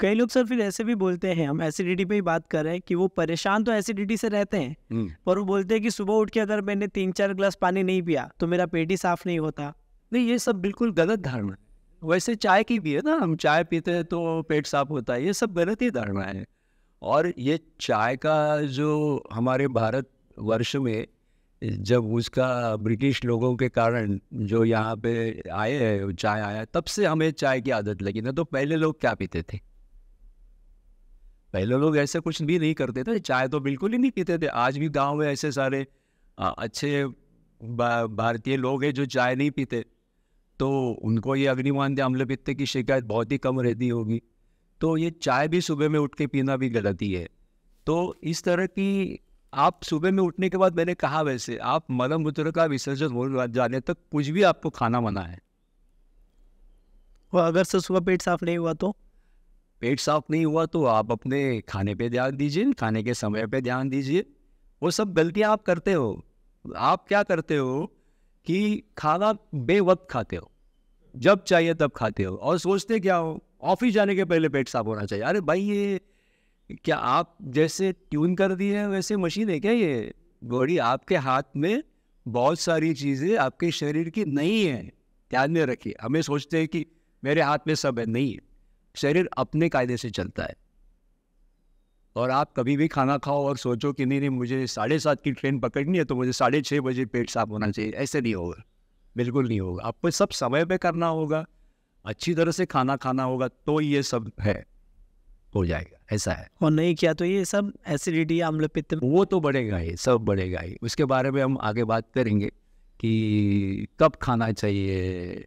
कई लोग सर फिर ऐसे भी बोलते हैं हम एसिडिटी पे ही बात कर रहे हैं कि वो परेशान तो एसिडिटी से रहते हैं हम्म। पर वो बोलते हैं कि सुबह उठ के अगर मैंने तीन चार ग्लास पानी नहीं पिया तो मेरा पेट ही साफ नहीं होता नहीं ये सब बिल्कुल गलत धारणा वैसे चाय की भी है ना हम चाय पीते हैं तो पेट साफ होता है ये सब गलत ही धारणा है और ये चाय का जो हमारे भारत वर्ष में जब उसका ब्रिटिश लोगों के कारण जो यहाँ पे आए हैं चाय आया तब से हमें चाय की आदत लगी ना तो पहले लोग क्या पीते थे पहले लोग ऐसे कुछ भी नहीं करते थे चाय तो बिल्कुल ही नहीं पीते थे आज भी गांव में ऐसे सारे अच्छे भारतीय लोग हैं जो चाय नहीं पीते तो उनको ये अग्निमान अग्निमान्य आम्लपित्य की शिकायत बहुत ही कम रहती होगी तो ये चाय भी सुबह में उठ के पीना भी गलत ही है तो इस तरह की आप सुबह में उठने के बाद मैंने कहा वैसे आप मलमूत्र का विसर्जन हो जाने तक कुछ भी आपको खाना मना है वो अगर से सुबह पेट साफ नहीं हुआ तो पेट साफ नहीं हुआ तो आप अपने खाने पे ध्यान दीजिए खाने के समय पे ध्यान दीजिए वो सब गलतियाँ आप करते हो आप क्या करते हो कि खाना बेवक्त खाते हो जब चाहिए तब खाते हो और सोचते क्या हो ऑफिस जाने के पहले पेट साफ होना चाहिए अरे भाई ये क्या आप जैसे ट्यून कर दिए हैं वैसे मशीन है क्या ये बॉडी आपके हाथ में बहुत सारी चीज़ें आपके शरीर की नहीं है ध्यान में रखिए हमें सोचते हैं कि मेरे हाथ में सब है नहीं शरीर अपने कायदे से चलता है और आप कभी भी खाना खाओ और सोचो कि नहीं नहीं मुझे साढ़े सात की ट्रेन पकड़नी है तो मुझे साढ़े छः बजे पेट साफ होना चाहिए ऐसे नहीं होगा बिल्कुल नहीं होगा आपको सब समय पे करना होगा अच्छी तरह से खाना खाना होगा तो ये सब है हो जाएगा ऐसा है और नहीं किया तो ये सब एसिडिटी आम्ल पित्त वो तो बढ़ेगा ही सब बढ़ेगा ही उसके बारे में हम आगे बात करेंगे कि कब खाना चाहिए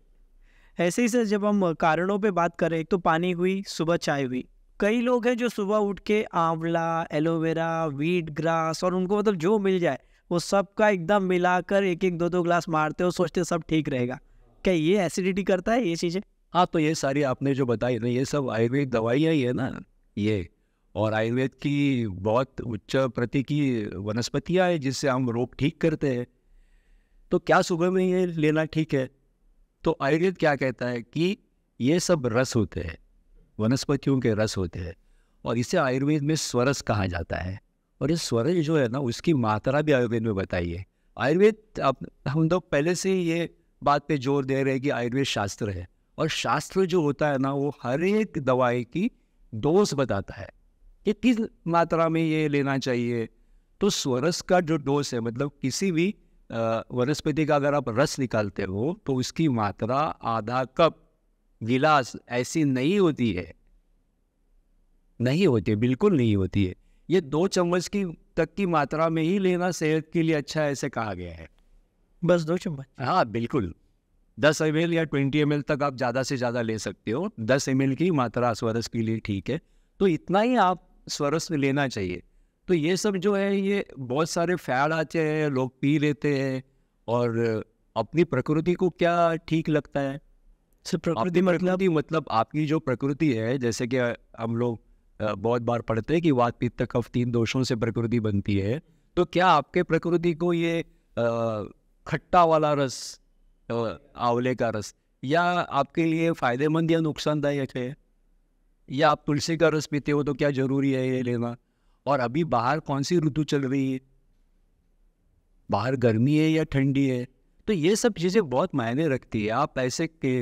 ऐसे ही सर जब हम कारणों पे बात करें एक तो पानी हुई सुबह चाय हुई कई लोग हैं जो सुबह उठ के आंवला एलोवेरा वीट ग्रास और उनको मतलब जो मिल जाए वो सब का एकदम मिलाकर एक एक दो दो ग्लास मारते हो सोचते सब ठीक रहेगा क्या ये एसिडिटी करता है ये चीज़ें हाँ तो ये सारी आपने जो बताई ना ये सब आयुर्वेद दवाइयाँ ही है ना ये और आयुर्वेद की बहुत उच्च प्रति की वनस्पतियाँ हैं जिससे हम रोग ठीक करते हैं तो क्या सुबह में ये लेना ठीक है तो आयुर्वेद क्या कहता है कि ये सब रस होते हैं वनस्पतियों के रस होते हैं और इसे आयुर्वेद में स्वरस कहा जाता है और ये स्वरस जो है ना उसकी मात्रा भी आयुर्वेद में बताई है आयुर्वेद अब हम लोग तो पहले से ही ये बात पे जोर दे रहे हैं कि आयुर्वेद शास्त्र है और शास्त्र जो होता है ना वो हर एक दवाई की डोज बताता है कि किस मात्रा में ये लेना चाहिए तो स्वरस का जो डोज है मतलब किसी भी वनस्पति का अगर आप रस निकालते हो तो उसकी मात्रा आधा कप गिलास ऐसी नहीं होती है नहीं होती बिल्कुल नहीं होती है ये दो चम्मच की तक की मात्रा में ही लेना सेहत के लिए अच्छा है ऐसे कहा गया है बस दो चम्मच हाँ बिल्कुल दस एम या ट्वेंटी एम तक आप ज़्यादा से ज़्यादा ले सकते हो दस एम की मात्रा स्वरस के लिए ठीक है तो इतना ही आप स्वरस लेना चाहिए तो ये सब जो है ये बहुत सारे फैल आते हैं लोग पी लेते हैं और अपनी प्रकृति को क्या ठीक लगता है सर प्रकृति मतलब मतलब आपकी जो प्रकृति है जैसे कि हम लोग बहुत बार पढ़ते हैं कि वाद पित्त कफ तीन दोषों से प्रकृति बनती है तो क्या आपके प्रकृति को ये खट्टा वाला रस आंवले का रस या आपके लिए फ़ायदेमंद या नुकसानदायक है या आप तुलसी का रस पीते हो तो क्या ज़रूरी है ये लेना और अभी बाहर कौन सी ऋतु चल रही है बाहर गर्मी है या ठंडी है तो ये सब चीज़ें बहुत मायने रखती है आप ऐसे के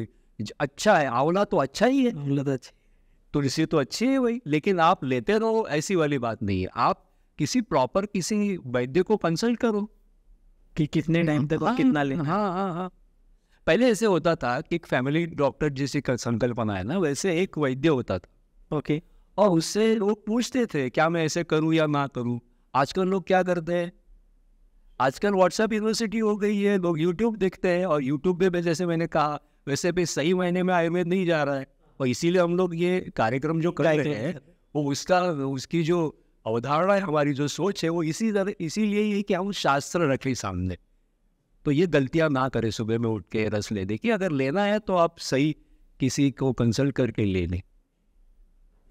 अच्छा है आंवला तो अच्छा ही है आंवला तो अच्छा तुलसी तो अच्छी है भाई लेकिन आप लेते रहो ऐसी वाली बात नहीं है आप किसी प्रॉपर किसी वैद्य को कंसल्ट करो कि कितने टाइम हम्म, तक हाँ, कितना लेना हाँ हाँ हाँ पहले ऐसे होता था कि एक फैमिली डॉक्टर जैसे संकल्पना है ना वैसे एक वैद्य होता था ओके और उससे लोग पूछते थे क्या मैं ऐसे करूँ या ना करूँ आजकल लोग क्या करते हैं आजकल व्हाट्सएप यूनिवर्सिटी हो गई है लोग यूट्यूब देखते हैं और यूट्यूब पे जैसे मैंने कहा वैसे भी सही महीने में आयुर्वेद नहीं जा रहा है और इसीलिए हम लोग ये कार्यक्रम जो कर रहे हैं वो उसका उसकी जो अवधारणा है हमारी जो सोच है वो इसी तरह इसीलिए ये कि हम शास्त्र रखें सामने तो ये गलतियाँ ना करें सुबह में उठ के रस ले देखिए अगर लेना है तो आप सही किसी को कंसल्ट करके ले लें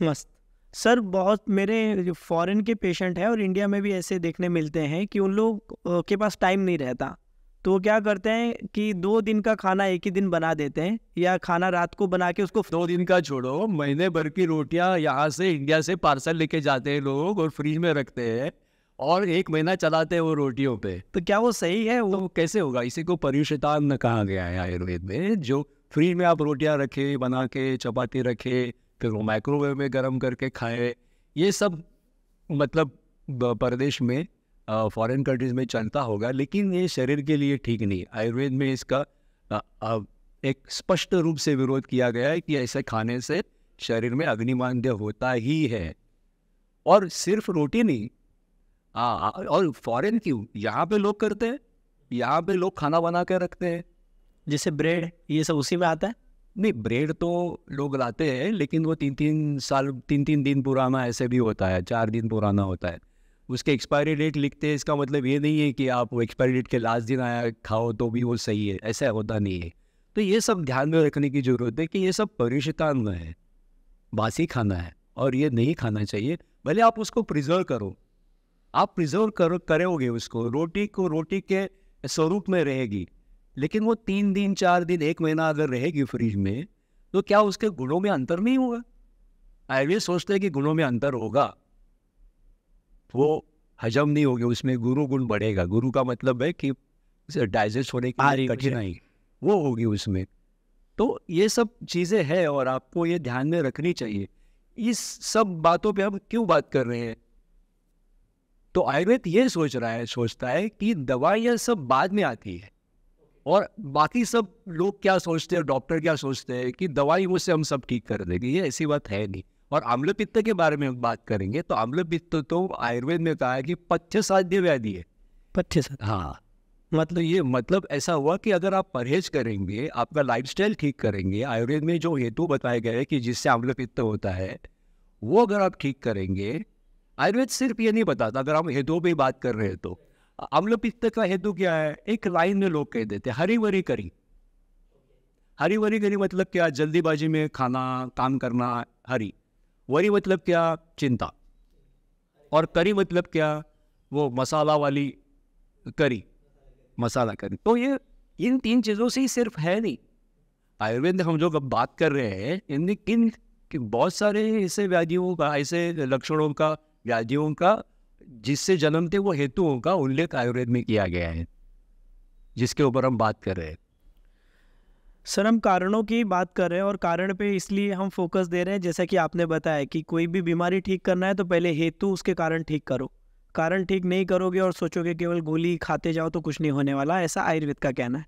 मस्त सर बहुत मेरे जो फॉरेन के पेशेंट हैं और इंडिया में भी ऐसे देखने मिलते हैं कि उन लोग के पास टाइम नहीं रहता तो वो क्या करते हैं कि दो दिन का खाना एक ही दिन बना देते हैं या खाना रात को बना के उसको दो दिन का छोड़ो महीने भर की रोटियां यहाँ से इंडिया से पार्सल लेके जाते हैं लोग और फ्रीज में रखते हैं और एक महीना चलाते हैं वो रोटियों पे तो क्या वो सही है वो तो कैसे होगा इसी को पर्युषतान कहा गया है आयुर्वेद में जो फ्रीज में आप रोटियां रखे बना के चपाती रखे फिर वो माइक्रोवेव में गर्म करके खाए ये सब मतलब परदेश में फॉरेन कंट्रीज में चलता होगा लेकिन ये शरीर के लिए ठीक नहीं आयुर्वेद में इसका आ, आ, एक स्पष्ट रूप से विरोध किया गया है कि ऐसे खाने से शरीर में अग्निमांद्य होता ही है और सिर्फ रोटी नहीं आ, और फॉरेन क्यों यहाँ पे लोग करते हैं यहाँ पे लोग खाना बना कर रखते हैं जैसे ब्रेड ये सब उसी में आता है नहीं ब्रेड तो लोग लाते हैं लेकिन वो तीन तीन साल तीन तीन दिन पुराना ऐसे भी होता है चार दिन पुराना होता है उसके एक्सपायरी डेट लिखते हैं इसका मतलब ये नहीं है कि आप वो एक्सपायरी डेट के लास्ट दिन आया खाओ तो भी वो सही है ऐसा होता नहीं है तो ये सब ध्यान में रखने की ज़रूरत है कि ये सब परिषितान्न है बासी खाना है और ये नहीं खाना चाहिए भले आप उसको प्रिजर्व करो आप प्रिजर्व करो करोगे उसको रोटी को रोटी के स्वरूप में रहेगी लेकिन वो तीन दिन चार दिन एक महीना अगर रहेगी फ्रिज में तो क्या उसके गुणों में अंतर नहीं होगा आयुर्वेद सोचते हैं कि गुणों में अंतर होगा वो हजम नहीं होगी उसमें गुरु गुण बढ़ेगा गुरु का मतलब है कि डाइजेस्ट होने की कठिनाई वो होगी उसमें तो ये सब चीज़ें हैं और आपको ये ध्यान में रखनी चाहिए इस सब बातों पे हम क्यों बात कर रहे हैं तो आयुर्वेद ये सोच रहा है सोचता है कि दवाइयाँ सब बाद में आती है और बाकी सब लोग क्या सोचते हैं डॉक्टर क्या सोचते हैं कि दवाई मुझसे हम सब ठीक कर देंगे ये ऐसी बात है नहीं और आम्ल पित्त के बारे में बात करेंगे तो आम्ल पित्त तो आयुर्वेद में कहा है कि पथ्यसाध्य व्याधि है साध्य हाँ मतलब ये मतलब ऐसा हुआ कि अगर आप परहेज करेंगे आपका लाइफस्टाइल ठीक करेंगे आयुर्वेद में जो हेतु बताए गए हैं कि जिससे आम्ल पित्त होता है वो अगर आप ठीक करेंगे आयुर्वेद सिर्फ ये नहीं बताता अगर हम हेतु पर बात कर रहे हैं तो अम्ल पित्त का हेतु क्या है एक लाइन में लोग कह देते हरी वरी करी हरी वरी करी मतलब क्या जल्दीबाजी में खाना काम करना हरी वरी मतलब क्या चिंता और करी मतलब क्या वो मसाला वाली करी मसाला करी तो ये इन तीन चीज़ों से ही सिर्फ है नहीं आयुर्वेद हम लोग अब बात कर रहे हैं इनमें किन बहुत सारे ऐसे व्याधियों का ऐसे लक्षणों का व्याधियों का जिससे जन्मते वो हेतुओं का उल्लेख आयुर्वेद में किया गया है जिसके ऊपर हम बात कर रहे हैं सर हम कारणों की बात कर रहे हैं और कारण पे इसलिए हम फोकस दे रहे हैं जैसा कि आपने बताया कि कोई भी बीमारी ठीक करना है तो पहले हेतु उसके कारण ठीक करो कारण ठीक नहीं करोगे और सोचोगे केवल गोली खाते जाओ तो कुछ नहीं होने वाला ऐसा आयुर्वेद का कहना है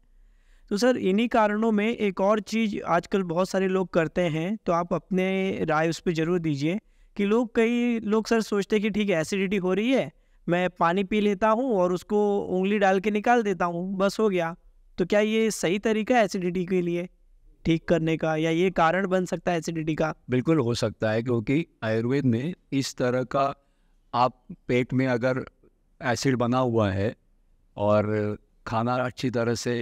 तो सर इन्हीं कारणों में एक और चीज़ आजकल बहुत सारे लोग करते हैं तो आप अपने राय उस पर ज़रूर दीजिए कि लोग कई लोग सर सोचते हैं कि ठीक है एसिडिटी हो रही है मैं पानी पी लेता हूँ और उसको उंगली डाल के निकाल देता हूँ बस हो गया तो क्या ये सही तरीका है एसिडिटी के लिए ठीक करने का या ये कारण बन सकता है एसिडिटी का बिल्कुल हो सकता है क्योंकि आयुर्वेद में इस तरह का आप पेट में अगर एसिड बना हुआ है और खाना अच्छी तरह से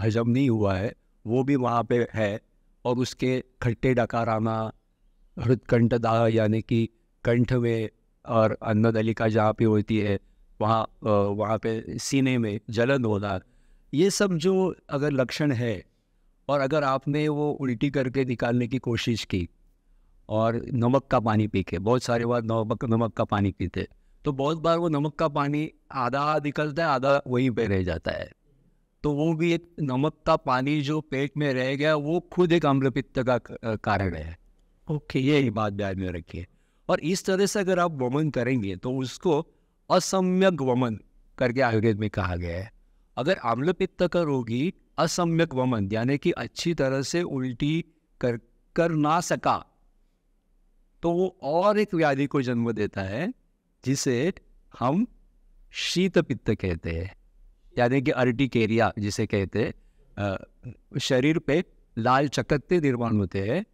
हजम नहीं हुआ है वो भी वहाँ पे है और उसके खट्टे डकार आना हृदकंठ दाह यानी कि कंठ में और अन्नदलिका जहाँ पे होती है वहाँ वहाँ पे सीने में जलन होना ये सब जो अगर लक्षण है और अगर आपने वो उल्टी करके निकालने की कोशिश की और नमक का पानी पी के बहुत सारे बार नमक नमक का पानी पीते तो बहुत बार वो नमक का पानी आधा निकलता है आधा वहीं पे रह जाता है तो वो भी एक नमक का पानी जो पेट में रह गया वो खुद एक अम्लपित्त का कारण है ओके okay. ही बात ध्यान में रखिए और इस तरह से अगर आप वमन करेंगे तो उसको असम्यक वमन करके आयुर्वेद में कहा गया है अगर आम्लपित्त का रोगी असम्यक वमन यानी कि अच्छी तरह से उल्टी कर कर ना सका तो वो और एक व्याधि को जन्म देता है जिसे हम शीत पित्त कहते हैं यानी कि अर्टिकेरिया जिसे कहते हैं शरीर पे लाल चकत्ते निर्माण होते हैं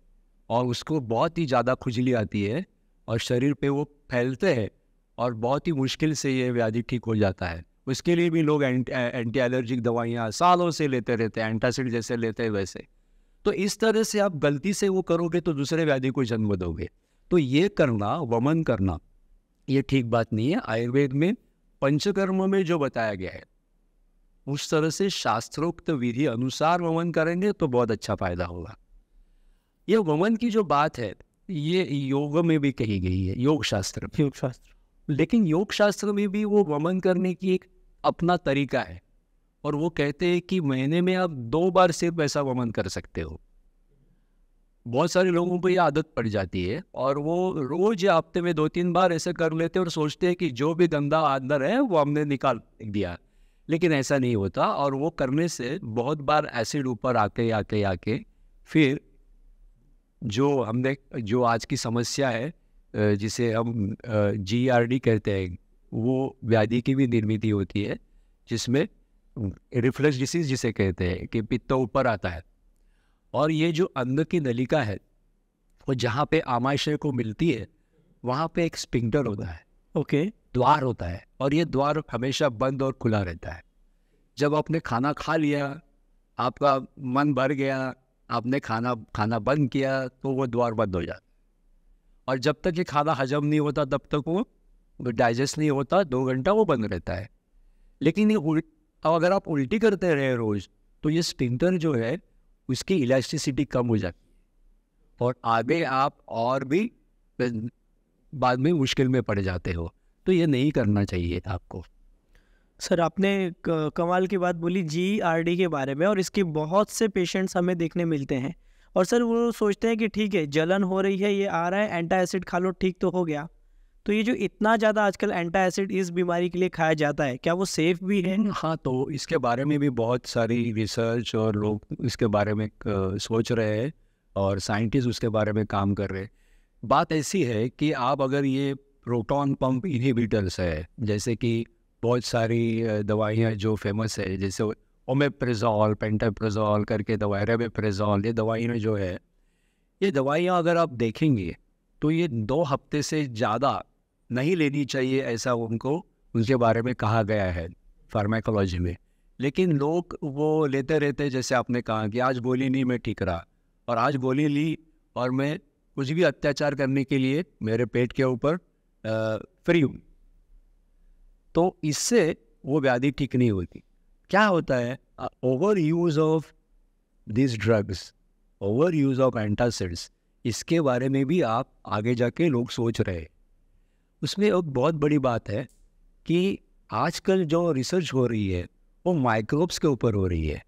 और उसको बहुत ही ज़्यादा खुजली आती है और शरीर पे वो फैलते हैं और बहुत ही मुश्किल से ये व्याधि ठीक हो जाता है उसके लिए भी लोग एंटी एलर्जिक दवाइयाँ सालों से लेते रहते हैं एंटासिड जैसे लेते हैं वैसे तो इस तरह से आप गलती से वो करोगे तो दूसरे व्याधि को जन्म दोगे तो ये करना वमन करना ये ठीक बात नहीं है आयुर्वेद में पंचकर्म में जो बताया गया है उस तरह से शास्त्रोक्त विधि अनुसार वमन करेंगे तो बहुत अच्छा फायदा होगा ये वमन की जो बात है ये योग में भी कही गई है योग शास्त्र योग शास्त्र लेकिन योग शास्त्र में भी वो वमन करने की एक अपना तरीका है और वो कहते हैं कि महीने में आप दो बार सिर्फ ऐसा वमन कर सकते हो बहुत सारे लोगों को ये आदत पड़ जाती है और वो रोज हफ्ते में दो तीन बार ऐसे कर लेते हैं और सोचते हैं कि जो भी गंदा अंदर है वो हमने निकाल दिया लेकिन ऐसा नहीं होता और वो करने से बहुत बार एसिड ऊपर आके आके आके फिर जो हमने जो आज की समस्या है जिसे हम जी आर डी कहते हैं वो व्याधि की भी निर्मित होती है जिसमें रिफ्लक्स डिसीज जिसे कहते हैं कि पित्त ऊपर आता है और ये जो अंग की नलिका है वो जहाँ पे आमाशय को मिलती है वहाँ पे एक स्पिंगटर होता है ओके द्वार होता है और ये द्वार हमेशा बंद और खुला रहता है जब आपने खाना खा लिया आपका मन भर गया आपने खाना खाना बंद किया तो वो द्वार बंद हो जाता और जब तक ये खाना हजम नहीं होता तब तक वो डाइजेस्ट नहीं होता दो घंटा वो बंद रहता है लेकिन ये अब अगर आप उल्टी करते रहे रोज़ तो ये स्पिंटर जो है उसकी इलास्टिसिटी कम हो जाती है और आगे आप और भी बाद में मुश्किल में पड़ जाते हो तो ये नहीं करना चाहिए आपको सर आपने कमाल की बात बोली जी आर डी के बारे में और इसके बहुत से पेशेंट्स हमें देखने मिलते हैं और सर वो सोचते हैं कि ठीक है जलन हो रही है ये आ रहा है एंटा एसिड खा लो ठीक तो हो गया तो ये जो इतना ज़्यादा आजकल एंटा एसिड इस बीमारी के लिए खाया जाता है क्या वो सेफ भी है हाँ तो इसके बारे में भी बहुत सारी रिसर्च और लोग इसके बारे में सोच रहे हैं और साइंटिस्ट उसके बारे में काम कर रहे हैं बात ऐसी है कि आप अगर ये प्रोटॉन पंप इनहिबिटर्स है जैसे कि बहुत सारी दवाइयाँ जो फेमस है जैसे ओमेप्रेजॉल पेंटाप्रेजॉल करके दवाई रेबेप्रेजॉल ये दवाइयाँ जो है ये दवाइयाँ अगर आप देखेंगे तो ये दो हफ्ते से ज़्यादा नहीं लेनी चाहिए ऐसा उनको उनके बारे में कहा गया है फार्माकोलॉजी में लेकिन लोग वो लेते रहते जैसे आपने कहा कि आज गोली नहीं मैं ठीक रहा और आज गोली ली और मैं कुछ भी अत्याचार करने के लिए मेरे पेट के ऊपर फ्री हूँ तो इससे वो व्याधि ठीक नहीं होती क्या होता है overuse of this drugs overuse of antacids इसके बारे में भी आप आगे जाके लोग सोच रहे हैं उसमें एक बहुत बड़ी बात है कि आजकल जो रिसर्च हो रही है वो माइक्रोब्स के ऊपर हो रही है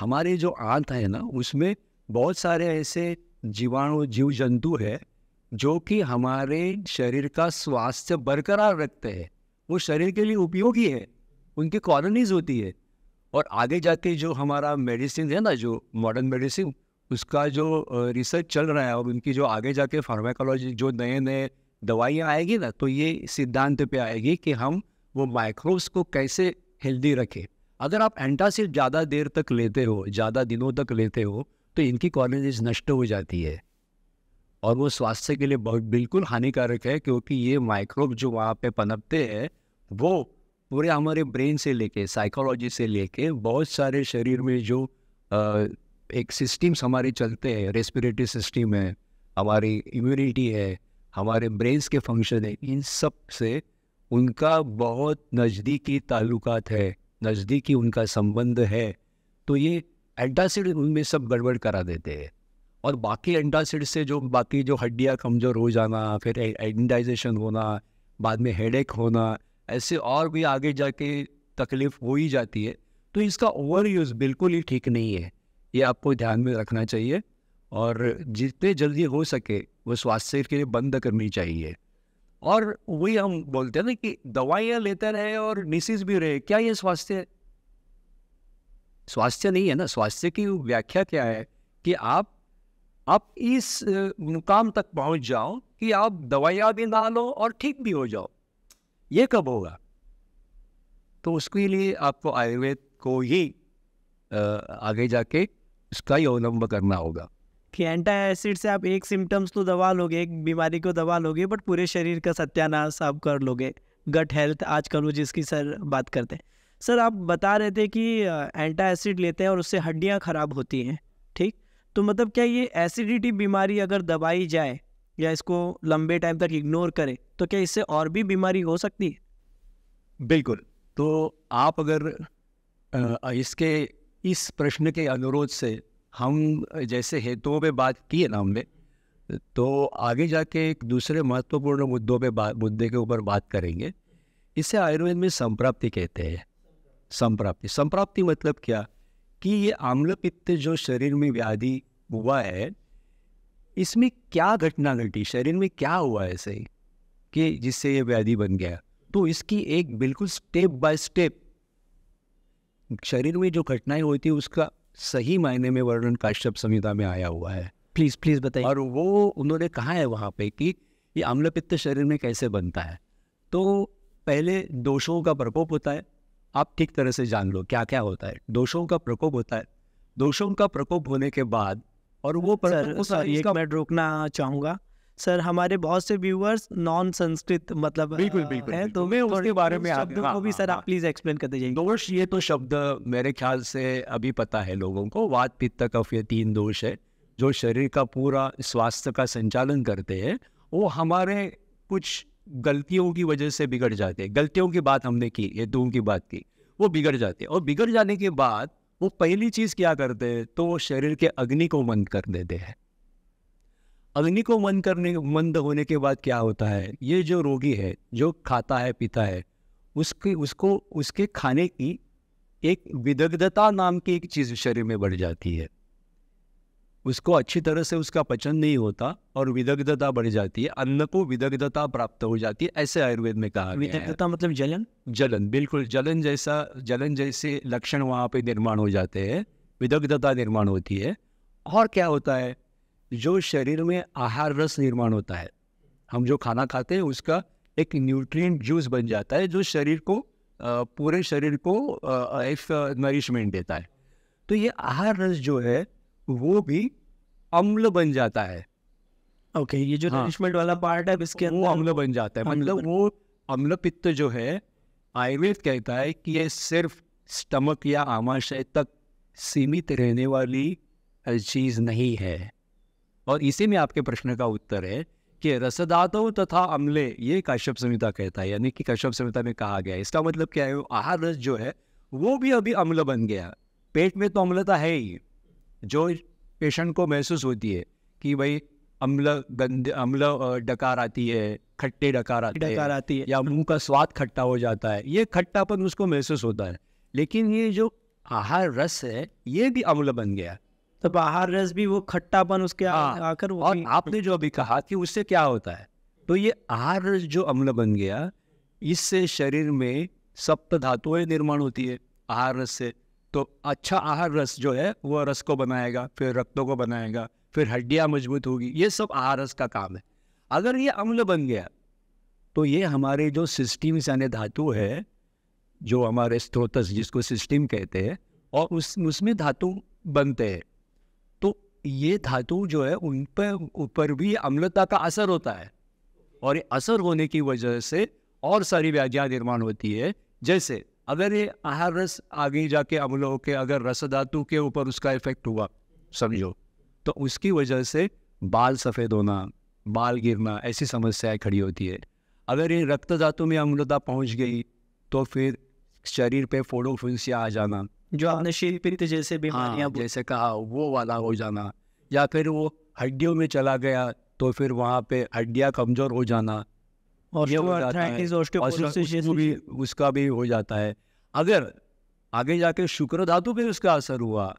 हमारे जो आंत है ना उसमें बहुत सारे ऐसे जीवाणु जीव जंतु है जो कि हमारे शरीर का स्वास्थ्य बरकरार रखते हैं वो शरीर के लिए उपयोगी है उनकी कॉलोनीज होती है और आगे जाके जो हमारा मेडिसिन है ना जो मॉडर्न मेडिसिन उसका जो रिसर्च चल रहा है और उनकी जो आगे जाके फार्माकोलॉजी जो नए नए दवाइयाँ आएगी ना तो ये सिद्धांत पे आएगी कि हम वो माइक्रोब्स को कैसे हेल्दी रखें अगर आप एंटासिड ज़्यादा देर तक लेते हो ज़्यादा दिनों तक लेते हो तो इनकी कॉलोनीज नष्ट हो जाती है और वो स्वास्थ्य के लिए बहुत बिल्कुल हानिकारक है क्योंकि ये माइक्रोब जो वहाँ पे पनपते हैं वो पूरे हमारे ब्रेन से लेके साइकोलॉजी से लेके बहुत सारे शरीर में जो आ, एक सिस्टम्स हमारे चलते हैं रेस्पिरेटरी सिस्टम है हमारी इम्यूनिटी है हमारे ब्रेन्स के फंक्शन है इन सब से उनका बहुत नज़दीकी ताल्लुकात है नज़दीकी उनका संबंध है तो ये एंटासिड उनमें सब गड़बड़ करा देते हैं और बाकी एंटासिड से जो बाकी जो हड्डियाँ कमज़ोर हो जाना फिर एडेंटाइजेशन होना बाद में हेडेक होना ऐसे और भी आगे जाके तकलीफ हो ही जाती है तो इसका ओवर यूज़ बिल्कुल ही ठीक नहीं है ये आपको ध्यान में रखना चाहिए और जितने जल्दी हो सके वो स्वास्थ्य के लिए बंद करनी चाहिए और वही हम बोलते हैं ना कि दवाइयाँ लेते रहे और निसीज भी रहे क्या ये स्वास्थ्य स्वास्थ्य नहीं है ना स्वास्थ्य की व्याख्या क्या है कि आप आप इस मुकाम तक पहुंच जाओ कि आप दवाइयाँ भी ना लो और ठीक भी हो जाओ ये कब होगा तो उसके लिए आपको आयुर्वेद को ही आगे जाके उसका ही अवलंब करना होगा कि एंटा एसिड से आप एक सिम्टम्स तो दबा लोगे एक बीमारी को दबा लोगे बट पूरे शरीर का सत्यानाश आप कर लोगे गट हेल्थ आज वो जिसकी सर बात करते हैं सर आप बता रहे थे कि एंटा एसिड लेते हैं और उससे हड्डियाँ ख़राब होती हैं ठीक तो मतलब क्या ये एसिडिटी बीमारी अगर दबाई जाए या इसको लंबे टाइम तक इग्नोर करें तो क्या इससे और भी बीमारी हो सकती है बिल्कुल तो आप अगर इसके इस प्रश्न के अनुरोध से हम जैसे हेतुओं पे बात की है ना हमने तो आगे जाके एक दूसरे महत्वपूर्ण मुद्दों पे मुद्दे के ऊपर बात करेंगे इसे आयुर्वेद में संप्राप्ति कहते हैं संप्राप्ति संप्राप्ति मतलब क्या कि ये आम्ल पित्त जो शरीर में व्याधि हुआ है इसमें क्या घटना घटी शरीर में क्या हुआ ऐसे कि जिससे ये व्याधि बन गया तो इसकी एक बिल्कुल स्टेप बाय स्टेप शरीर में जो घटनाएं होती है उसका सही मायने में वर्णन काश्यप संहिता में आया हुआ है प्लीज प्लीज बताइए और वो उन्होंने कहा है वहाँ पे कि ये आम्लपित्त शरीर में कैसे बनता है तो पहले दोषों का प्रकोप होता है आप ठीक तरह से जान लो क्या क्या होता है दोषों का प्रकोप होता है दोषों का प्रकोप होने के बाद और वो सर, सर, एक मिनट रोकना चाहूंगा सर हमारे बहुत से व्यूअर्स नॉन संस्कृत मतलब बिल्कुल बिल्कुल है तो मैं तो उसके बारे में शब्दों हाँ, को भी हाँ, सर आप प्लीज हाँ। एक्सप्लेन करते जाइए दोष ये तो शब्द मेरे ख्याल से अभी पता है लोगों को वात पित्त कफ ये तीन दोष है जो शरीर का पूरा स्वास्थ्य का संचालन करते हैं वो हमारे कुछ गलतियों की वजह से बिगड़ जाते हैं गलतियों की बात हमने की दो की बात की वो बिगड़ जाते हैं और बिगड़ जाने के बाद वो पहली चीज़ क्या करते हैं तो वो शरीर के अग्नि को मंद कर देते हैं अग्नि को मंद करने मंद होने के बाद क्या होता है ये जो रोगी है जो खाता है पीता है उसके उसको उसके खाने की एक विदग्धता नाम की एक चीज़ शरीर में बढ़ जाती है उसको अच्छी तरह से उसका पचन नहीं होता और विदग्धता बढ़ जाती है अन्न को विदग्धता प्राप्त हो जाती है ऐसे आयुर्वेद में कहा विदग्धता मतलब जलन जलन बिल्कुल जलन जैसा जलन जैसे लक्षण वहाँ पे निर्माण हो जाते हैं विदग्धता निर्माण होती है और क्या होता है जो शरीर में आहार रस निर्माण होता है हम जो खाना खाते हैं उसका एक न्यूट्रिएंट जूस बन जाता है जो शरीर को पूरे शरीर को एक नरिशमेंट देता है तो ये आहार रस जो है वो भी अम्ल बन जाता है ओके okay, ये जो हाँ, नरिशमेंट वाला पार्ट है इसके वो अम्ल बन जाता है मतलब वो अम्ल पित्त जो है आयुर्वेद कहता है कि ये सिर्फ स्टमक या आमाशय तक सीमित रहने वाली चीज़ नहीं है और इसी में आपके प्रश्न का उत्तर है कि रसदातो तथा अम्ले ये काश्यप संहिता कहता है यानी कि कश्यप संहिता में कहा गया है इसका मतलब क्या है आहार रस जो है वो भी अभी अम्ल बन गया पेट में तो अम्लता है ही जो पेशेंट को महसूस होती है कि भाई अम्ल गंद अम्ल डकार आती है खट्टे डकार आती है डकार आती है या मुंह का स्वाद खट्टा हो जाता है ये खट्टापन उसको महसूस होता है लेकिन ये जो आहार रस है ये भी अम्ल बन गया तो बाहर रस भी वो खट्टापन उसके आ, हाँ, आकर वो और आपने जो अभी कहा कि उससे क्या होता है तो ये आहार रस जो अम्ल बन गया इससे शरीर में सप्त धातुएं निर्माण होती है आहार रस से तो अच्छा आहार रस जो है वो रस को बनाएगा फिर रक्तों को बनाएगा फिर हड्डियां मजबूत होगी ये सब आहार रस का काम है अगर ये अम्ल बन गया तो ये हमारे जो सिस्टम यानी धातु है जो हमारे स्त्रोतस जिसको सिस्टम कहते हैं और उस उसमें धातु बनते हैं ये धातु जो है उन पर ऊपर भी अम्लता का असर होता है और ये असर होने की वजह से और सारी व्याधियाँ निर्माण होती है जैसे अगर ये आहार रस आगे जाके अम्ल के अगर रस धातु के ऊपर उसका इफेक्ट हुआ समझो तो उसकी वजह से बाल सफ़ेद होना बाल गिरना ऐसी समस्याएं खड़ी होती है अगर ये रक्त धातु में अम्लता पहुंच गई तो फिर शरीर पे फोड़ो फुंसिया आ जाना जो आपने शीतपित्त जैसे बीमारियां हाँ, जैसे कहा वो वाला हो जाना या फिर वो हड्डियों में चला गया तो फिर वहाँ पे हड्डियाँ कमज़ोर हो जाना और ये हो जाता है उसका भी उसका भी हो जाता है अगर आगे जाके शुक्र धातु पे उसका असर हुआ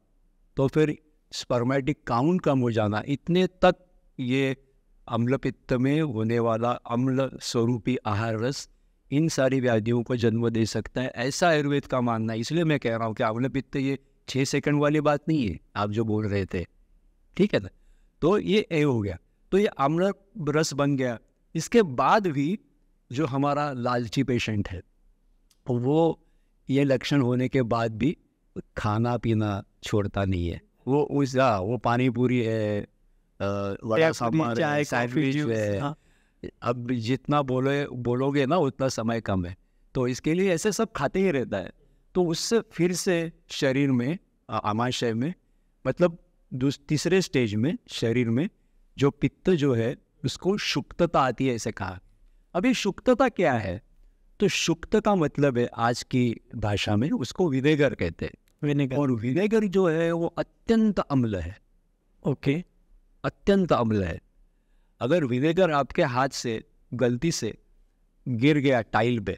तो फिर स्पर्मेटिक काउंट कम हो जाना इतने तक ये अम्ल पित्त में होने वाला अम्ल स्वरूपी आहार रस इन सारी व्याधियों को जन्म दे सकता है ऐसा आयुर्वेद का मानना है इसलिए मैं कह रहा हूँ कि आवल पित्त ये छः सेकंड वाली बात नहीं है आप जो बोल रहे थे ठीक है ना तो ये ए हो गया तो ये आम्ल रस बन गया इसके बाद भी जो हमारा लालची पेशेंट है वो ये लक्षण होने के बाद भी खाना पीना छोड़ता नहीं है वो उस हाँ, वो पानी पूरी है आ, चाय है हाँ। अब जितना बोले बोलोगे ना उतना समय कम है तो इसके लिए ऐसे सब खाते ही रहता है तो उससे फिर से शरीर में आमाशय में मतलब तीसरे स्टेज में शरीर में जो पित्त जो है उसको शुक्तता आती है ऐसे कहा अभी शुक्तता क्या है तो शुक्त का मतलब है आज की भाषा में उसको विनेगर कहते हैं विनेगर और विनेगर जो है वो अत्यंत अम्ल है ओके अत्यंत अम्ल है अगर विनेगर आपके हाथ से गलती से गिर गया टाइल पे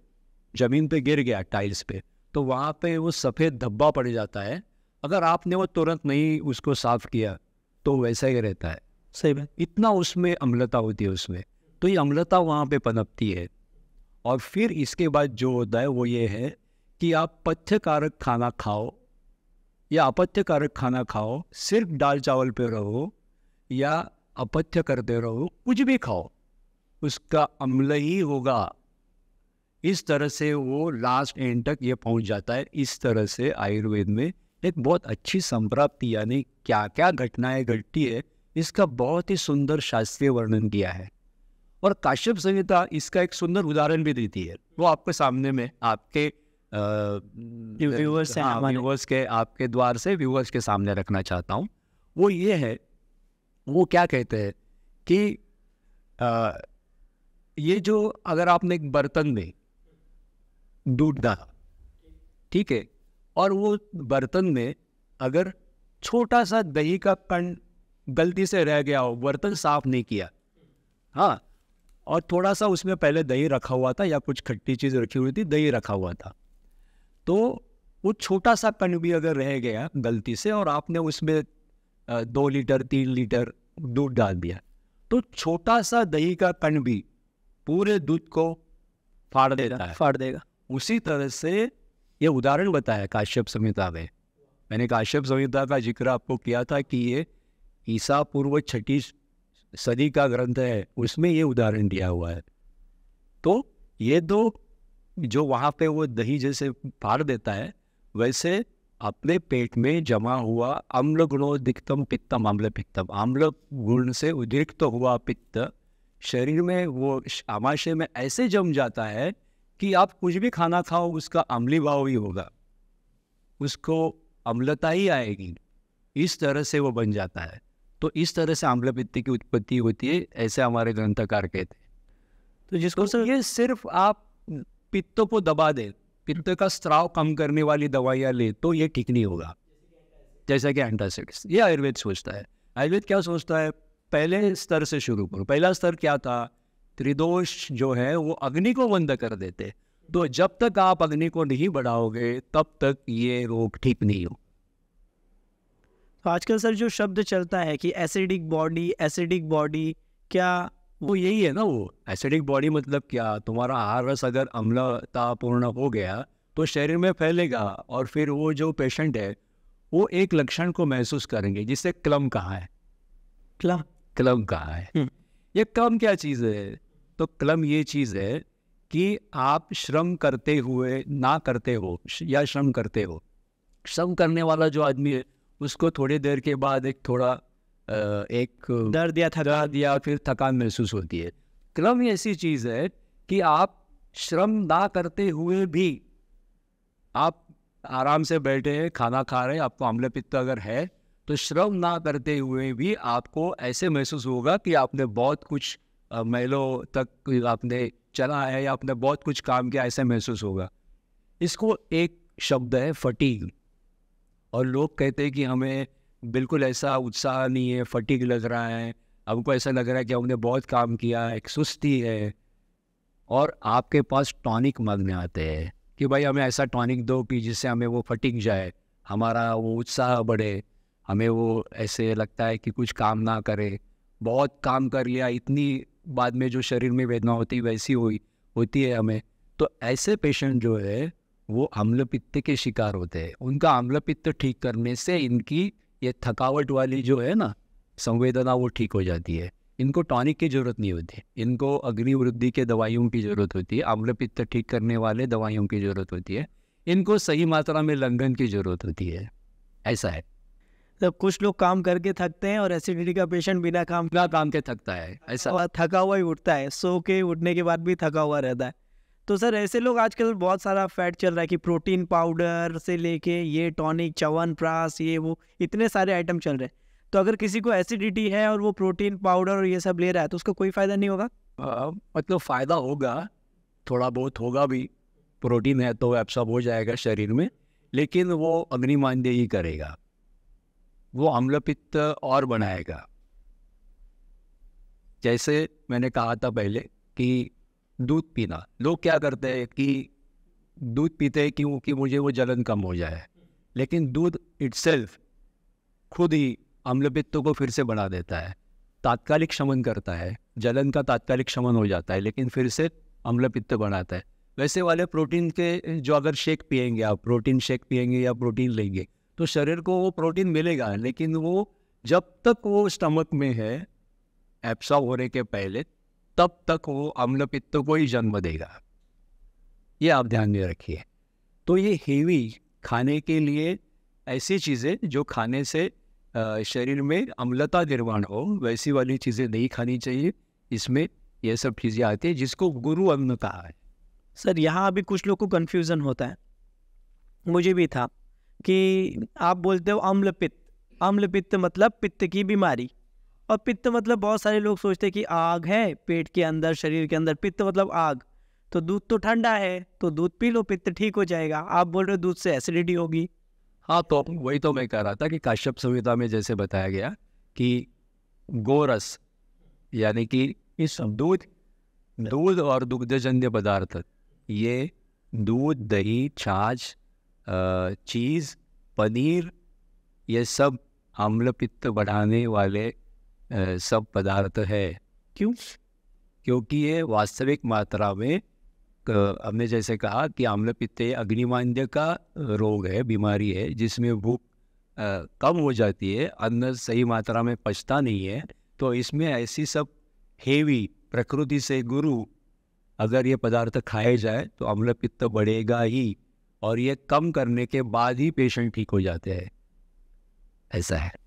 ज़मीन पे गिर गया टाइल्स पे तो वहाँ पे वो सफ़ेद धब्बा पड़ जाता है अगर आपने वो तुरंत नहीं उसको साफ़ किया तो वैसा ही रहता है सही बात इतना उसमें अम्लता होती है उसमें तो ये अम्लता वहाँ पे पनपती है और फिर इसके बाद जो होता है वो ये है कि आप पथ्यकारक खाना खाओ या अपथ्यकारक खाना खाओ सिर्फ दाल चावल पे रहो या अपथ्य करते रहो कुछ भी खाओ उसका अम्ल ही होगा इस तरह से वो लास्ट एंड तक ये पहुंच जाता है इस तरह से आयुर्वेद में एक बहुत अच्छी संप्राप्ति यानी क्या क्या घटनाएं घटती है इसका बहुत ही सुंदर शास्त्रीय वर्णन किया है और काश्यप संहिता इसका एक सुंदर उदाहरण भी देती है वो आपके सामने में आपके व्यूवर्स हाँ, व्यूवर्स के आपके द्वार से व्यूवर्स के सामने रखना चाहता हूँ वो ये है वो क्या कहते हैं कि आ, ये जो अगर आपने एक बर्तन में दूध ठीक है और वो बर्तन में अगर छोटा सा दही का कण गलती से रह गया हो बर्तन साफ नहीं किया हाँ और थोड़ा सा उसमें पहले दही रखा हुआ था या कुछ खट्टी चीज़ रखी हुई थी दही रखा हुआ था तो वो छोटा सा कण भी अगर रह गया गलती से और आपने उसमें दो लीटर तीन लीटर दूध डाल दिया तो छोटा सा दही का कण भी पूरे दूध को फाड़ देता है फाड़ देगा उसी तरह से ये उदाहरण बताया काश्यप संहिता में मैंने काश्यप संहिता का जिक्र आपको किया था कि ये ईसा पूर्व छठी सदी का ग्रंथ है उसमें ये उदाहरण दिया हुआ है तो ये दो जो वहाँ पे वो दही जैसे फाड़ देता है वैसे अपने पेट में जमा हुआ अम्ल गुणो दिक्तम पित्तम अम्ल पित्तम अम्ल गुण से उद्रिक्त तो हुआ पित्त शरीर में वो आमाशय में ऐसे जम जाता है कि आप कुछ भी खाना खाओ उसका अम्ली भाव ही होगा उसको अम्लता ही आएगी इस तरह से वो बन जाता है तो इस तरह से आम्ल पित्त की उत्पत्ति होती है ऐसे हमारे ग्रंथकार कहते हैं तो जिसको तो सर ये सिर्फ आप पित्तों को दबा दें पित्त का स्त्राव कम करने वाली दवाइयाँ ले तो ये ठीक नहीं होगा जैसा कि एंटासिड्स ये आयुर्वेद सोचता है आयुर्वेद क्या सोचता है पहले स्तर से शुरू करो पहला स्तर क्या था त्रिदोष जो है वो अग्नि को बंद कर देते तो जब तक आप अग्नि को नहीं बढ़ाओगे तब तक ये रोग ठीक नहीं हो तो आजकल सर जो शब्द चलता है कि एसिडिक बॉडी एसिडिक बॉडी क्या वो यही है ना वो एसिडिक बॉडी मतलब क्या तुम्हारा आर रस अगर अम्लतापूर्ण हो गया तो शरीर में फैलेगा और फिर वो जो पेशेंट है वो एक लक्षण को महसूस करेंगे जिसे क्लम कहा है क्लम क्लम कहा है हम्म। ये क्लम क्या चीज़ है तो क्लम ये चीज़ है कि आप श्रम करते हुए ना करते हो या श्रम करते हो श्रम करने वाला जो आदमी है उसको थोड़ी देर के बाद एक थोड़ा एक दर्द या थकान या फिर थकान महसूस होती है क्रम ही ऐसी चीज़ है कि आप श्रम ना करते हुए भी आप आराम से बैठे हैं खाना खा रहे हैं आपको आमले पित्त अगर है तो श्रम ना करते हुए भी आपको ऐसे महसूस होगा कि आपने बहुत कुछ महलों तक आपने चला है या आपने बहुत कुछ काम किया ऐसे महसूस होगा इसको एक शब्द है फटीग और लोग कहते हैं कि हमें बिल्कुल ऐसा उत्साह नहीं है फटिक लग रहा है हमको ऐसा लग रहा है कि हमने बहुत काम किया एक सुस्ती है और आपके पास टॉनिक मांगने आते हैं कि भाई हमें ऐसा टॉनिक दो कि जिससे हमें वो फटिक जाए हमारा वो उत्साह बढ़े हमें वो ऐसे लगता है कि कुछ काम ना करे बहुत काम कर लिया इतनी बाद में जो शरीर में वेदना होती वैसी हुई होती है हमें तो ऐसे पेशेंट जो है वो आम्लपित्त के शिकार होते हैं उनका आम्लपित्त ठीक करने से इनकी ये थकावट वाली जो है ना संवेदना वो ठीक हो जाती है इनको टॉनिक की ज़रूरत नहीं होती इनको अग्नि वृद्धि के दवाइयों की ज़रूरत होती है आम्लपित्त ठीक करने वाले दवाइयों की ज़रूरत होती है इनको सही मात्रा में लंघन की ज़रूरत होती है ऐसा है तब तो कुछ लोग काम करके थकते हैं और एसिडिटी का पेशेंट बिना काम बिना काम के थकता है ऐसा थका हुआ ही उठता है सो के उठने के बाद भी थका हुआ रहता है तो सर ऐसे लोग आजकल बहुत सारा फैट चल रहा है कि प्रोटीन पाउडर से लेके ये टॉनिक चवन प्रास ये वो इतने सारे आइटम चल रहे हैं तो अगर किसी को एसिडिटी है और वो प्रोटीन पाउडर और ये सब ले रहा है तो उसका कोई फ़ायदा नहीं होगा आ, मतलब फ़ायदा होगा थोड़ा बहुत होगा भी प्रोटीन है तो एब्सॉर्ब हो जाएगा शरीर में लेकिन वो अग्निमान्य ही करेगा वो अम्लपित्त और बनाएगा जैसे मैंने कहा था पहले कि दूध पीना लोग क्या करते हैं कि दूध पीते हैं क्योंकि मुझे वो जलन कम हो जाए लेकिन दूध इट खुद ही अम्लपित्त को फिर से बना देता है तात्कालिक शमन करता है जलन का तात्कालिक शमन हो जाता है लेकिन फिर से अम्लपित्त बनाता है वैसे वाले प्रोटीन के जो अगर शेक पियेंगे आप प्रोटीन शेक पियेंगे या प्रोटीन लेंगे तो शरीर को वो प्रोटीन मिलेगा लेकिन वो जब तक वो स्टमक में है एब्सॉर्ब होने के पहले तब तक वो अम्ल पित्त को ही जन्म देगा ये आप ध्यान में रखिए तो ये हेवी खाने के लिए ऐसी चीज़ें जो खाने से शरीर में अम्लता निर्माण हो वैसी वाली चीज़ें नहीं खानी चाहिए इसमें यह सब चीज़ें आती है जिसको गुरु अन्न कहा है सर यहाँ अभी कुछ लोग को कन्फ्यूज़न होता है मुझे भी था कि आप बोलते हो अम्ल पित्त अम्ल पित्त मतलब पित्त की बीमारी और पित्त मतलब बहुत सारे लोग सोचते हैं कि आग है पेट के अंदर शरीर के अंदर पित्त मतलब आग तो दूध तो ठंडा है तो दूध पी लो पित्त ठीक हो जाएगा आप बोल रहे हो दूध से एसिडिटी होगी हाँ तो वही तो मैं कह रहा था कि काश्यप संहिता में जैसे बताया गया कि गोरस यानी कि इस दूध दूध और दुग्धजन्य पदार्थ ये दूध दही छाछ चीज़ पनीर ये सब अम्ल पित्त बढ़ाने वाले सब पदार्थ है क्यों क्योंकि ये वास्तविक मात्रा में हमने जैसे कहा कि आम्ल पित्ते अग्निमांद्य का रोग है बीमारी है जिसमें भूख कम हो जाती है अन्न सही मात्रा में पचता नहीं है तो इसमें ऐसी सब हेवी प्रकृति से गुरु अगर ये पदार्थ खाए जाए तो अम्ल पित्त बढ़ेगा ही और ये कम करने के बाद ही पेशेंट ठीक हो जाते हैं ऐसा है